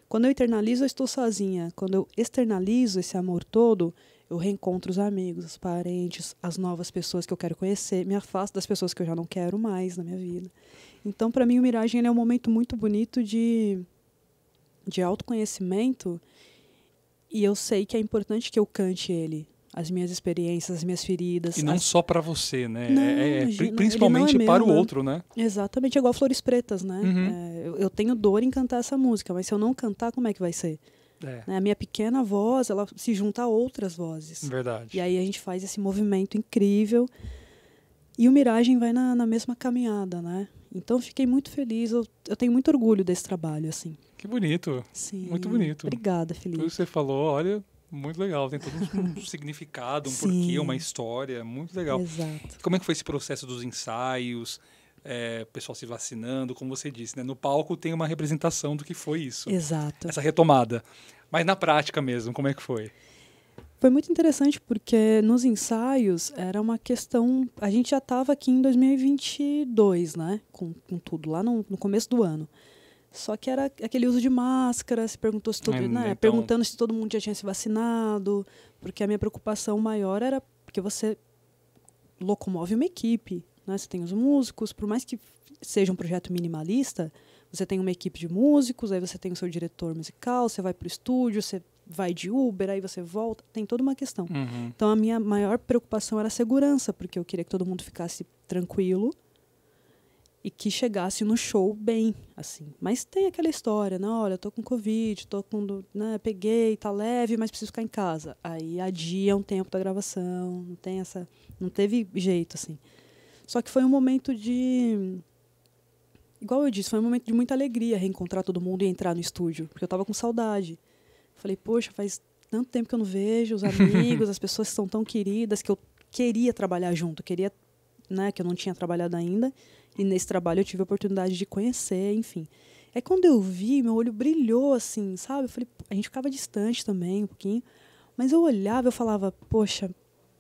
[SPEAKER 2] quando eu internalizo, eu estou sozinha. Quando eu externalizo esse amor todo, eu reencontro os amigos, os parentes, as novas pessoas que eu quero conhecer, me afasto das pessoas que eu já não quero mais na minha vida. Então, para mim, o Miragem é um momento muito bonito de de autoconhecimento e eu sei que é importante que eu cante ele. As minhas experiências, as minhas feridas. E não as... só para você, né? É, não, é, é, não, principalmente é para o né? outro, né? Exatamente, igual Flores Pretas, né? Uhum. É, eu, eu, tenho dor em cantar essa música, mas se eu não cantar, como é que vai ser? É. Né, a minha pequena voz, ela se junta a outras vozes. Verdade. E aí a gente faz esse movimento incrível. E o Miragem vai na, na mesma caminhada, né? Então fiquei muito feliz, eu, eu tenho muito orgulho desse trabalho, assim.
[SPEAKER 1] Que bonito. Sim. Muito bonito. Obrigada, Felipe. Tudo que você falou, olha, muito legal. Tem todo um significado, um Sim. porquê, uma história. Muito legal. Exato. Como é que foi esse processo dos ensaios? É, pessoal se vacinando, como você disse, né? No palco tem uma representação do que foi isso. Exato. Essa retomada. Mas na prática mesmo, como é que foi?
[SPEAKER 2] Foi muito interessante porque nos ensaios era uma questão. A gente já estava aqui em 2022, né? Com, com tudo, lá no, no começo do ano. Só que era aquele uso de máscara, se perguntou se todo, é, né, então... perguntando se todo mundo já tinha se vacinado, porque a minha preocupação maior era porque você locomove uma equipe, né? Você tem os músicos, por mais que seja um projeto minimalista, você tem uma equipe de músicos, aí você tem o seu diretor musical, você vai para o estúdio, você vai de Uber, aí você volta, tem toda uma questão. Uhum. Então a minha maior preocupação era a segurança, porque eu queria que todo mundo ficasse tranquilo e que chegasse no show bem, assim. Mas tem aquela história, né? Olha, tô com covid, tô com, né, peguei, tá leve, mas preciso ficar em casa. Aí adia um tempo da gravação, não tem essa, não teve jeito assim. Só que foi um momento de igual eu disse, foi um momento de muita alegria reencontrar todo mundo e entrar no estúdio, porque eu tava com saudade. Falei, poxa, faz tanto tempo que eu não vejo os amigos, as pessoas são tão queridas que eu queria trabalhar junto, queria né, que eu não tinha trabalhado ainda. E nesse trabalho eu tive a oportunidade de conhecer, enfim. É quando eu vi, meu olho brilhou assim, sabe? Eu falei, a gente ficava distante também um pouquinho, mas eu olhava, eu falava, poxa,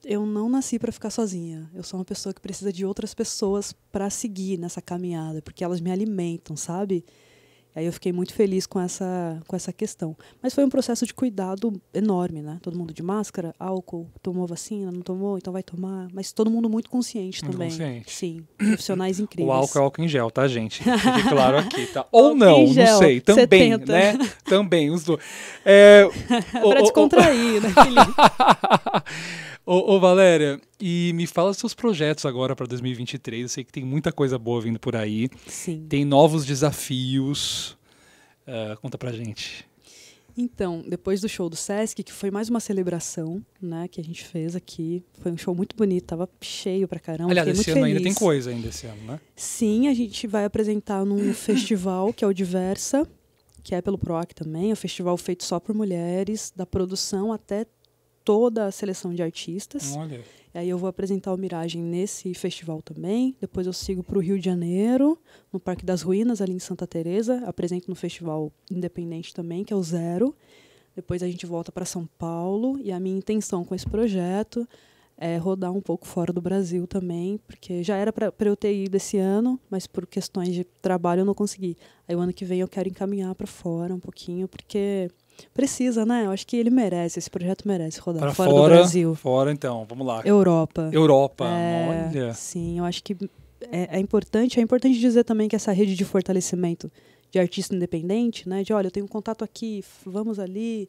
[SPEAKER 2] eu não nasci para ficar sozinha. Eu sou uma pessoa que precisa de outras pessoas para seguir nessa caminhada, porque elas me alimentam, sabe? Aí eu fiquei muito feliz com essa, com essa questão. Mas foi um processo de cuidado enorme, né? Todo mundo de máscara, álcool, tomou vacina, não tomou, então vai tomar. Mas todo mundo muito consciente também. Consciente. Sim, profissionais incríveis. O álcool é álcool em gel, tá,
[SPEAKER 1] gente? Fique claro aqui, tá? Ou não, gel, não sei. Também, 70. né? Também, os dois. É, pra descontrair, né, Felipe? Ô, ô, Valéria, e me fala seus projetos agora para 2023. Eu sei que tem muita coisa boa vindo por aí. Sim. Tem novos desafios. Uh, conta pra gente.
[SPEAKER 2] Então, depois do show do Sesc, que foi mais uma celebração, né, que a gente fez aqui. Foi um show muito bonito, tava cheio pra caramba. Aliás, esse ano feliz. ainda tem coisa ainda esse ano, né? Sim, a gente vai apresentar num festival que é o Diversa, que é pelo PROAC também, é um festival feito só por mulheres, da produção até toda a seleção de artistas. Olha. E aí eu vou apresentar o Miragem nesse festival também. Depois eu sigo para o Rio de Janeiro, no Parque das Ruínas, ali em Santa Teresa. Apresento no festival independente também, que é o Zero. Depois a gente volta para São Paulo. E a minha intenção com esse projeto é rodar um pouco fora do Brasil também, porque já era para eu ter ido esse ano, mas por questões de trabalho eu não consegui. Aí o ano que vem eu quero encaminhar para fora um pouquinho, porque Precisa, né? Eu acho que ele merece, esse projeto merece rodar fora, fora, do Brasil.
[SPEAKER 1] Fora, então, vamos lá. Europa. Europa, é, olha.
[SPEAKER 2] Sim, eu acho que é, é, importante. É importante dizer também que essa rede de fortalecimento de artista independente, né? De, olha, eu tenho um contato aqui, vamos ali.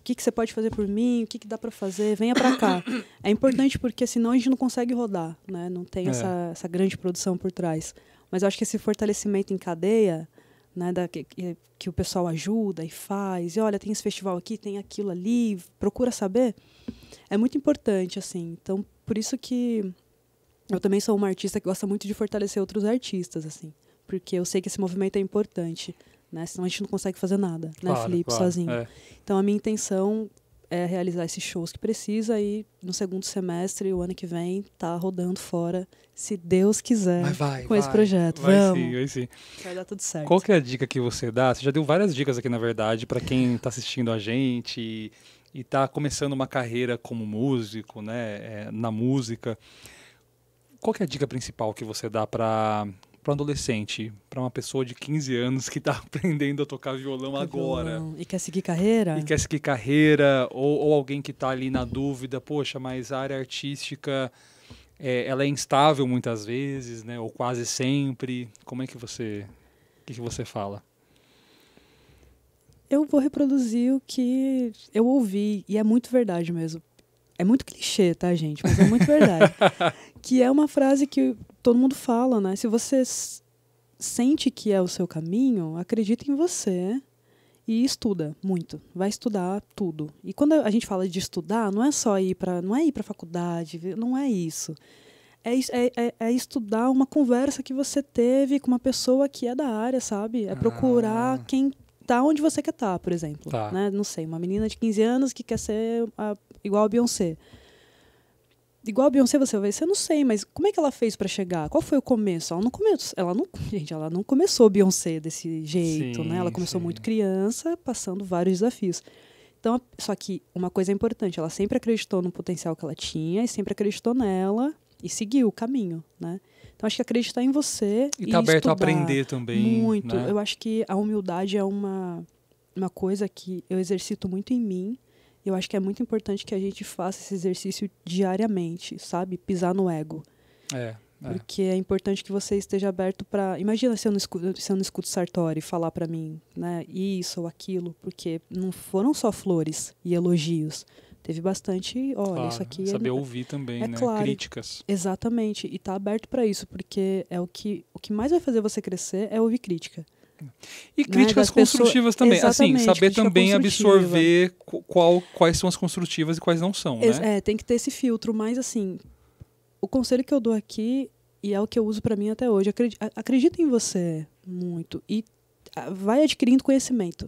[SPEAKER 2] O que, que você pode fazer por mim? O que, que dá para fazer? Venha para cá. É importante porque senão a gente não consegue rodar, né? Não tem é. essa, essa grande produção por trás. Mas eu acho que esse fortalecimento em cadeia né, da, que, que o pessoal ajuda e faz, e olha, tem esse festival aqui, tem aquilo ali, procura saber, é muito importante, assim. Então, por isso que eu também sou uma artista que gosta muito de fortalecer outros artistas, assim. Porque eu sei que esse movimento é importante, né? Senão a gente não consegue fazer nada, né, Felipe, claro, sozinho. É. Então, a minha intenção é realizar esses shows que precisa e no segundo semestre, o ano que vem, tá rodando fora, se Deus quiser, vai, com vai, esse projeto. Vai Vamos. sim, vai sim.
[SPEAKER 1] Vai dar tudo certo. Qual que é a dica que você dá? Você já deu várias dicas aqui, na verdade, para quem está assistindo a gente e está começando uma carreira como músico, né, é, na música. Qual que é a dica principal que você dá para para um adolescente, para uma pessoa de 15 anos que está aprendendo a tocar violão agora.
[SPEAKER 2] Violão. E quer seguir carreira? E quer
[SPEAKER 1] seguir carreira, ou, ou alguém que está ali na dúvida, poxa, mas a área artística é, ela é instável muitas vezes, né? Ou quase sempre. Como é que você. O que, que você fala?
[SPEAKER 2] Eu vou reproduzir o que eu ouvi, e é muito verdade mesmo. É muito clichê, tá, gente? Mas é muito verdade. que é uma frase que todo mundo fala, né? Se você sente que é o seu caminho, acredita em você e estuda muito. Vai estudar tudo. E quando a gente fala de estudar, não é só ir para, não é ir para faculdade, não é, é isso. É, é, é, estudar uma conversa que você teve com uma pessoa que é da área, sabe? É procurar ah. quem tá onde você quer estar, tá, por exemplo. Tá. Né? Não sei, uma menina de 15 anos que quer ser a, igual a Beyoncé igual a Beyoncé você vai, você não sei, mas como é que ela fez para chegar? Qual foi o começo? Ela não começou, ela não, gente, ela não começou Beyoncé desse jeito, sim, né? Ela começou sim. muito criança, passando vários desafios. Então, só que uma coisa é importante, ela sempre acreditou no potencial que ela tinha e sempre acreditou nela e seguiu o caminho, né? Então acho que acreditar em você e, estar tá aberto a aprender também, muito. Né? Eu acho que a humildade é uma uma coisa que eu exercito muito em mim eu acho que é muito importante que a gente faça esse exercício diariamente, sabe? Pisar no ego. É. é. Porque é importante que você esteja aberto para. Imagina se eu, não escuto, se eu não escuto Sartori falar para mim, né, isso ou aquilo, porque não foram só flores e elogios teve bastante, olha, isso aqui né, é saber é, ouvir também, é né? Claro, Críticas. Exatamente, e tá aberto para isso, porque é o que o que mais vai fazer você crescer é ouvir crítica.
[SPEAKER 1] E né, críticas né, construtivas também, assim, saber também absorver qual, quais são as construtivas e quais não são, né?
[SPEAKER 2] É, tem que ter esse filtro, mas assim, o conselho que eu dou aqui e é o que eu uso para mim até hoje, acredita, em você muito e ah, vai adquirindo conhecimento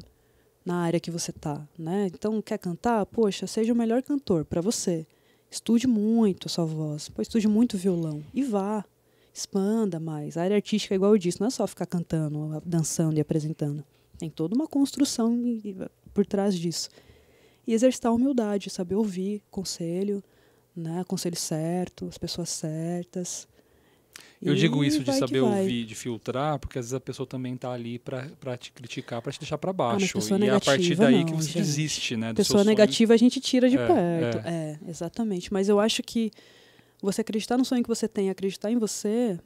[SPEAKER 2] na área que você tá, né? Então quer cantar, poxa, seja o melhor cantor para você. Estude muito a sua voz, estude muito violão e vá, expanda mais. A área artística, é igual eu disse, não é só ficar cantando, dançando e apresentando. Tem toda uma construção por trás disso. E exercitar a humildade, saber ouvir conselho, né? conselho certo, as pessoas certas. Eu digo isso de saber ouvir,
[SPEAKER 1] de filtrar, porque às vezes a pessoa também está ali para te criticar, para te deixar para ah, baixo. Ah, e negativa, é a partir daí não, que você gente. desiste, né? Pessoa negativa a gente tira de é, perto.
[SPEAKER 2] É. é, exatamente. Mas eu acho que você acreditar no sonho que você tem, acreditar em você,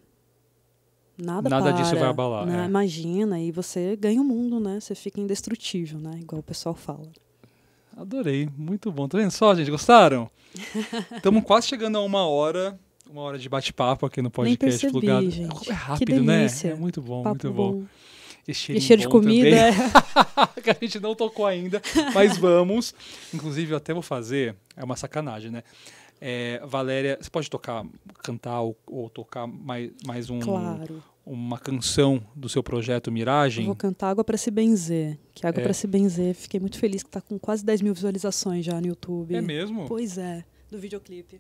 [SPEAKER 2] nada Nada para, disso vai abalar. Né? É. Imagina, e você ganha o mundo, né? Você fica indestrutível, né? Igual o pessoal fala.
[SPEAKER 1] Adorei, muito bom. Tá vendo só, gente? Gostaram? Estamos quase chegando a uma hora, uma hora de bate-papo aqui no podcast Nem percebi, é, Gente. É rápido, né? É muito bom, Papo muito bom. bom. E e cheiro de comida. É. que a gente não tocou ainda, mas vamos. Inclusive, eu até vou fazer, é uma sacanagem, né? É, Valéria, você pode tocar, cantar ou, ou tocar mais, mais um, claro. uma canção do seu projeto Miragem? Eu vou
[SPEAKER 2] cantar Água para Se Benzer, que Água é. para Se Benzer, fiquei muito feliz que está com quase 10 mil visualizações já no YouTube. É mesmo? Pois é, do videoclipe.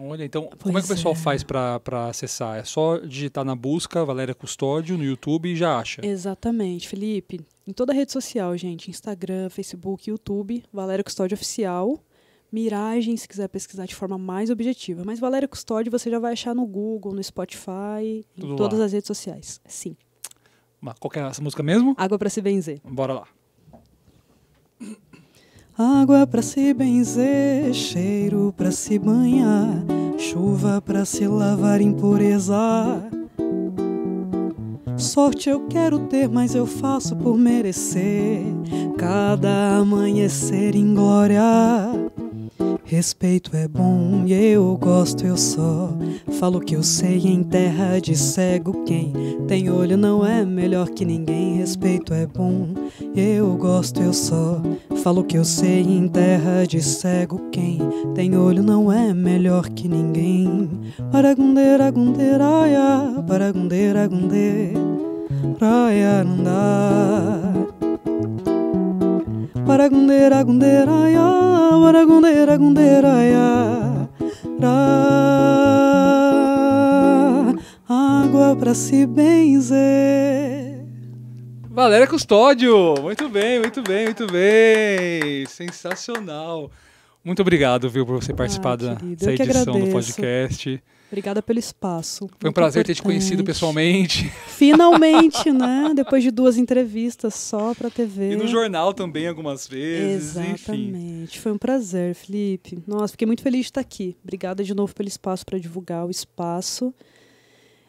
[SPEAKER 1] Olha, então, pois como é que o pessoal é. faz para acessar? É só digitar na busca Valéria Custódio no YouTube e já acha.
[SPEAKER 2] Exatamente, Felipe. Em toda a rede social, gente, Instagram, Facebook, YouTube, Valéria Custódio Oficial. Miragem, se quiser pesquisar de forma mais objetiva. Mas Valéria Custódio você já vai achar no Google, no Spotify, Tudo em todas lá. as redes sociais. Sim.
[SPEAKER 1] Mas qual é essa música mesmo? Água para se benzer. Bora lá.
[SPEAKER 2] Água para se benzer, cheiro para se banhar, chuva para se lavar impureza. Sorte eu quero ter, mas eu faço por merecer cada amanhecer em glória. Respeito é bom e eu gosto, eu só falo que eu sei em terra de cego. Quem tem olho não é melhor que ninguém. Respeito é bom e eu gosto, eu só falo que eu sei em terra de cego. Quem tem olho não é melhor que ninguém. Paragundeira, gunderaia, paragundeira, gunderaia, andar paragundeira gundeira ya paragundeira gundeira ya ra, água para se benzer
[SPEAKER 1] Valéria Custódio muito bem muito bem muito bem sensacional muito obrigado viu por você ah, participar ah, dessa edição do podcast
[SPEAKER 2] Obrigada pelo espaço. Foi um Muito prazer importante. ter te conhecido pessoalmente. Finalmente, né? Depois de duas entrevistas só para TV. E no
[SPEAKER 1] jornal também algumas vezes. Exatamente.
[SPEAKER 2] Enfim. Foi um prazer, Felipe. Nossa, fiquei muito feliz de estar aqui. Obrigada de novo pelo espaço para divulgar o espaço.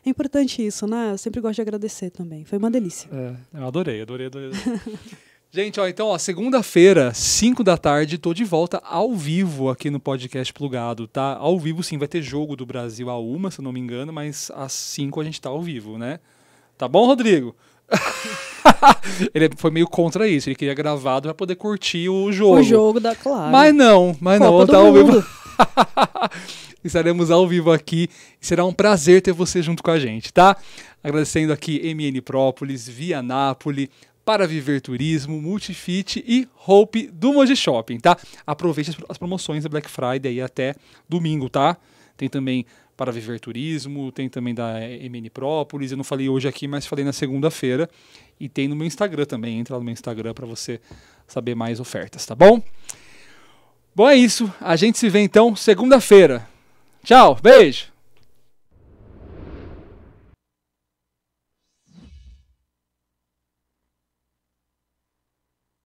[SPEAKER 2] É importante isso, né? Eu sempre gosto de agradecer também. Foi uma delícia. É,
[SPEAKER 1] eu adorei, adorei, adorei. Gente, ó, então, segunda-feira, 5 da tarde, tô de volta ao vivo aqui no podcast plugado, tá? Ao vivo sim, vai ter jogo do Brasil a uma, se eu não me engano, mas às 5 a gente tá ao vivo, né? Tá bom, Rodrigo? ele foi meio contra isso, ele queria gravado para poder curtir o jogo. O jogo da claro. Mas não, mas Copa não, tá ao vivo. Estaremos ao vivo aqui. Será um prazer ter você junto com a gente, tá? Agradecendo aqui MN Própolis, Via Nápoles, para Viver Turismo, Multifit e Hope do Moji Shopping, tá? Aproveite as promoções da Black Friday aí até domingo, tá? Tem também para Viver Turismo, tem também da eh, MN Própolis, eu não falei hoje aqui, mas falei na segunda-feira. E tem no meu Instagram também, entra lá no meu Instagram para você saber mais ofertas, tá bom? Bom, é isso. A gente se vê então segunda-feira. Tchau, beijo!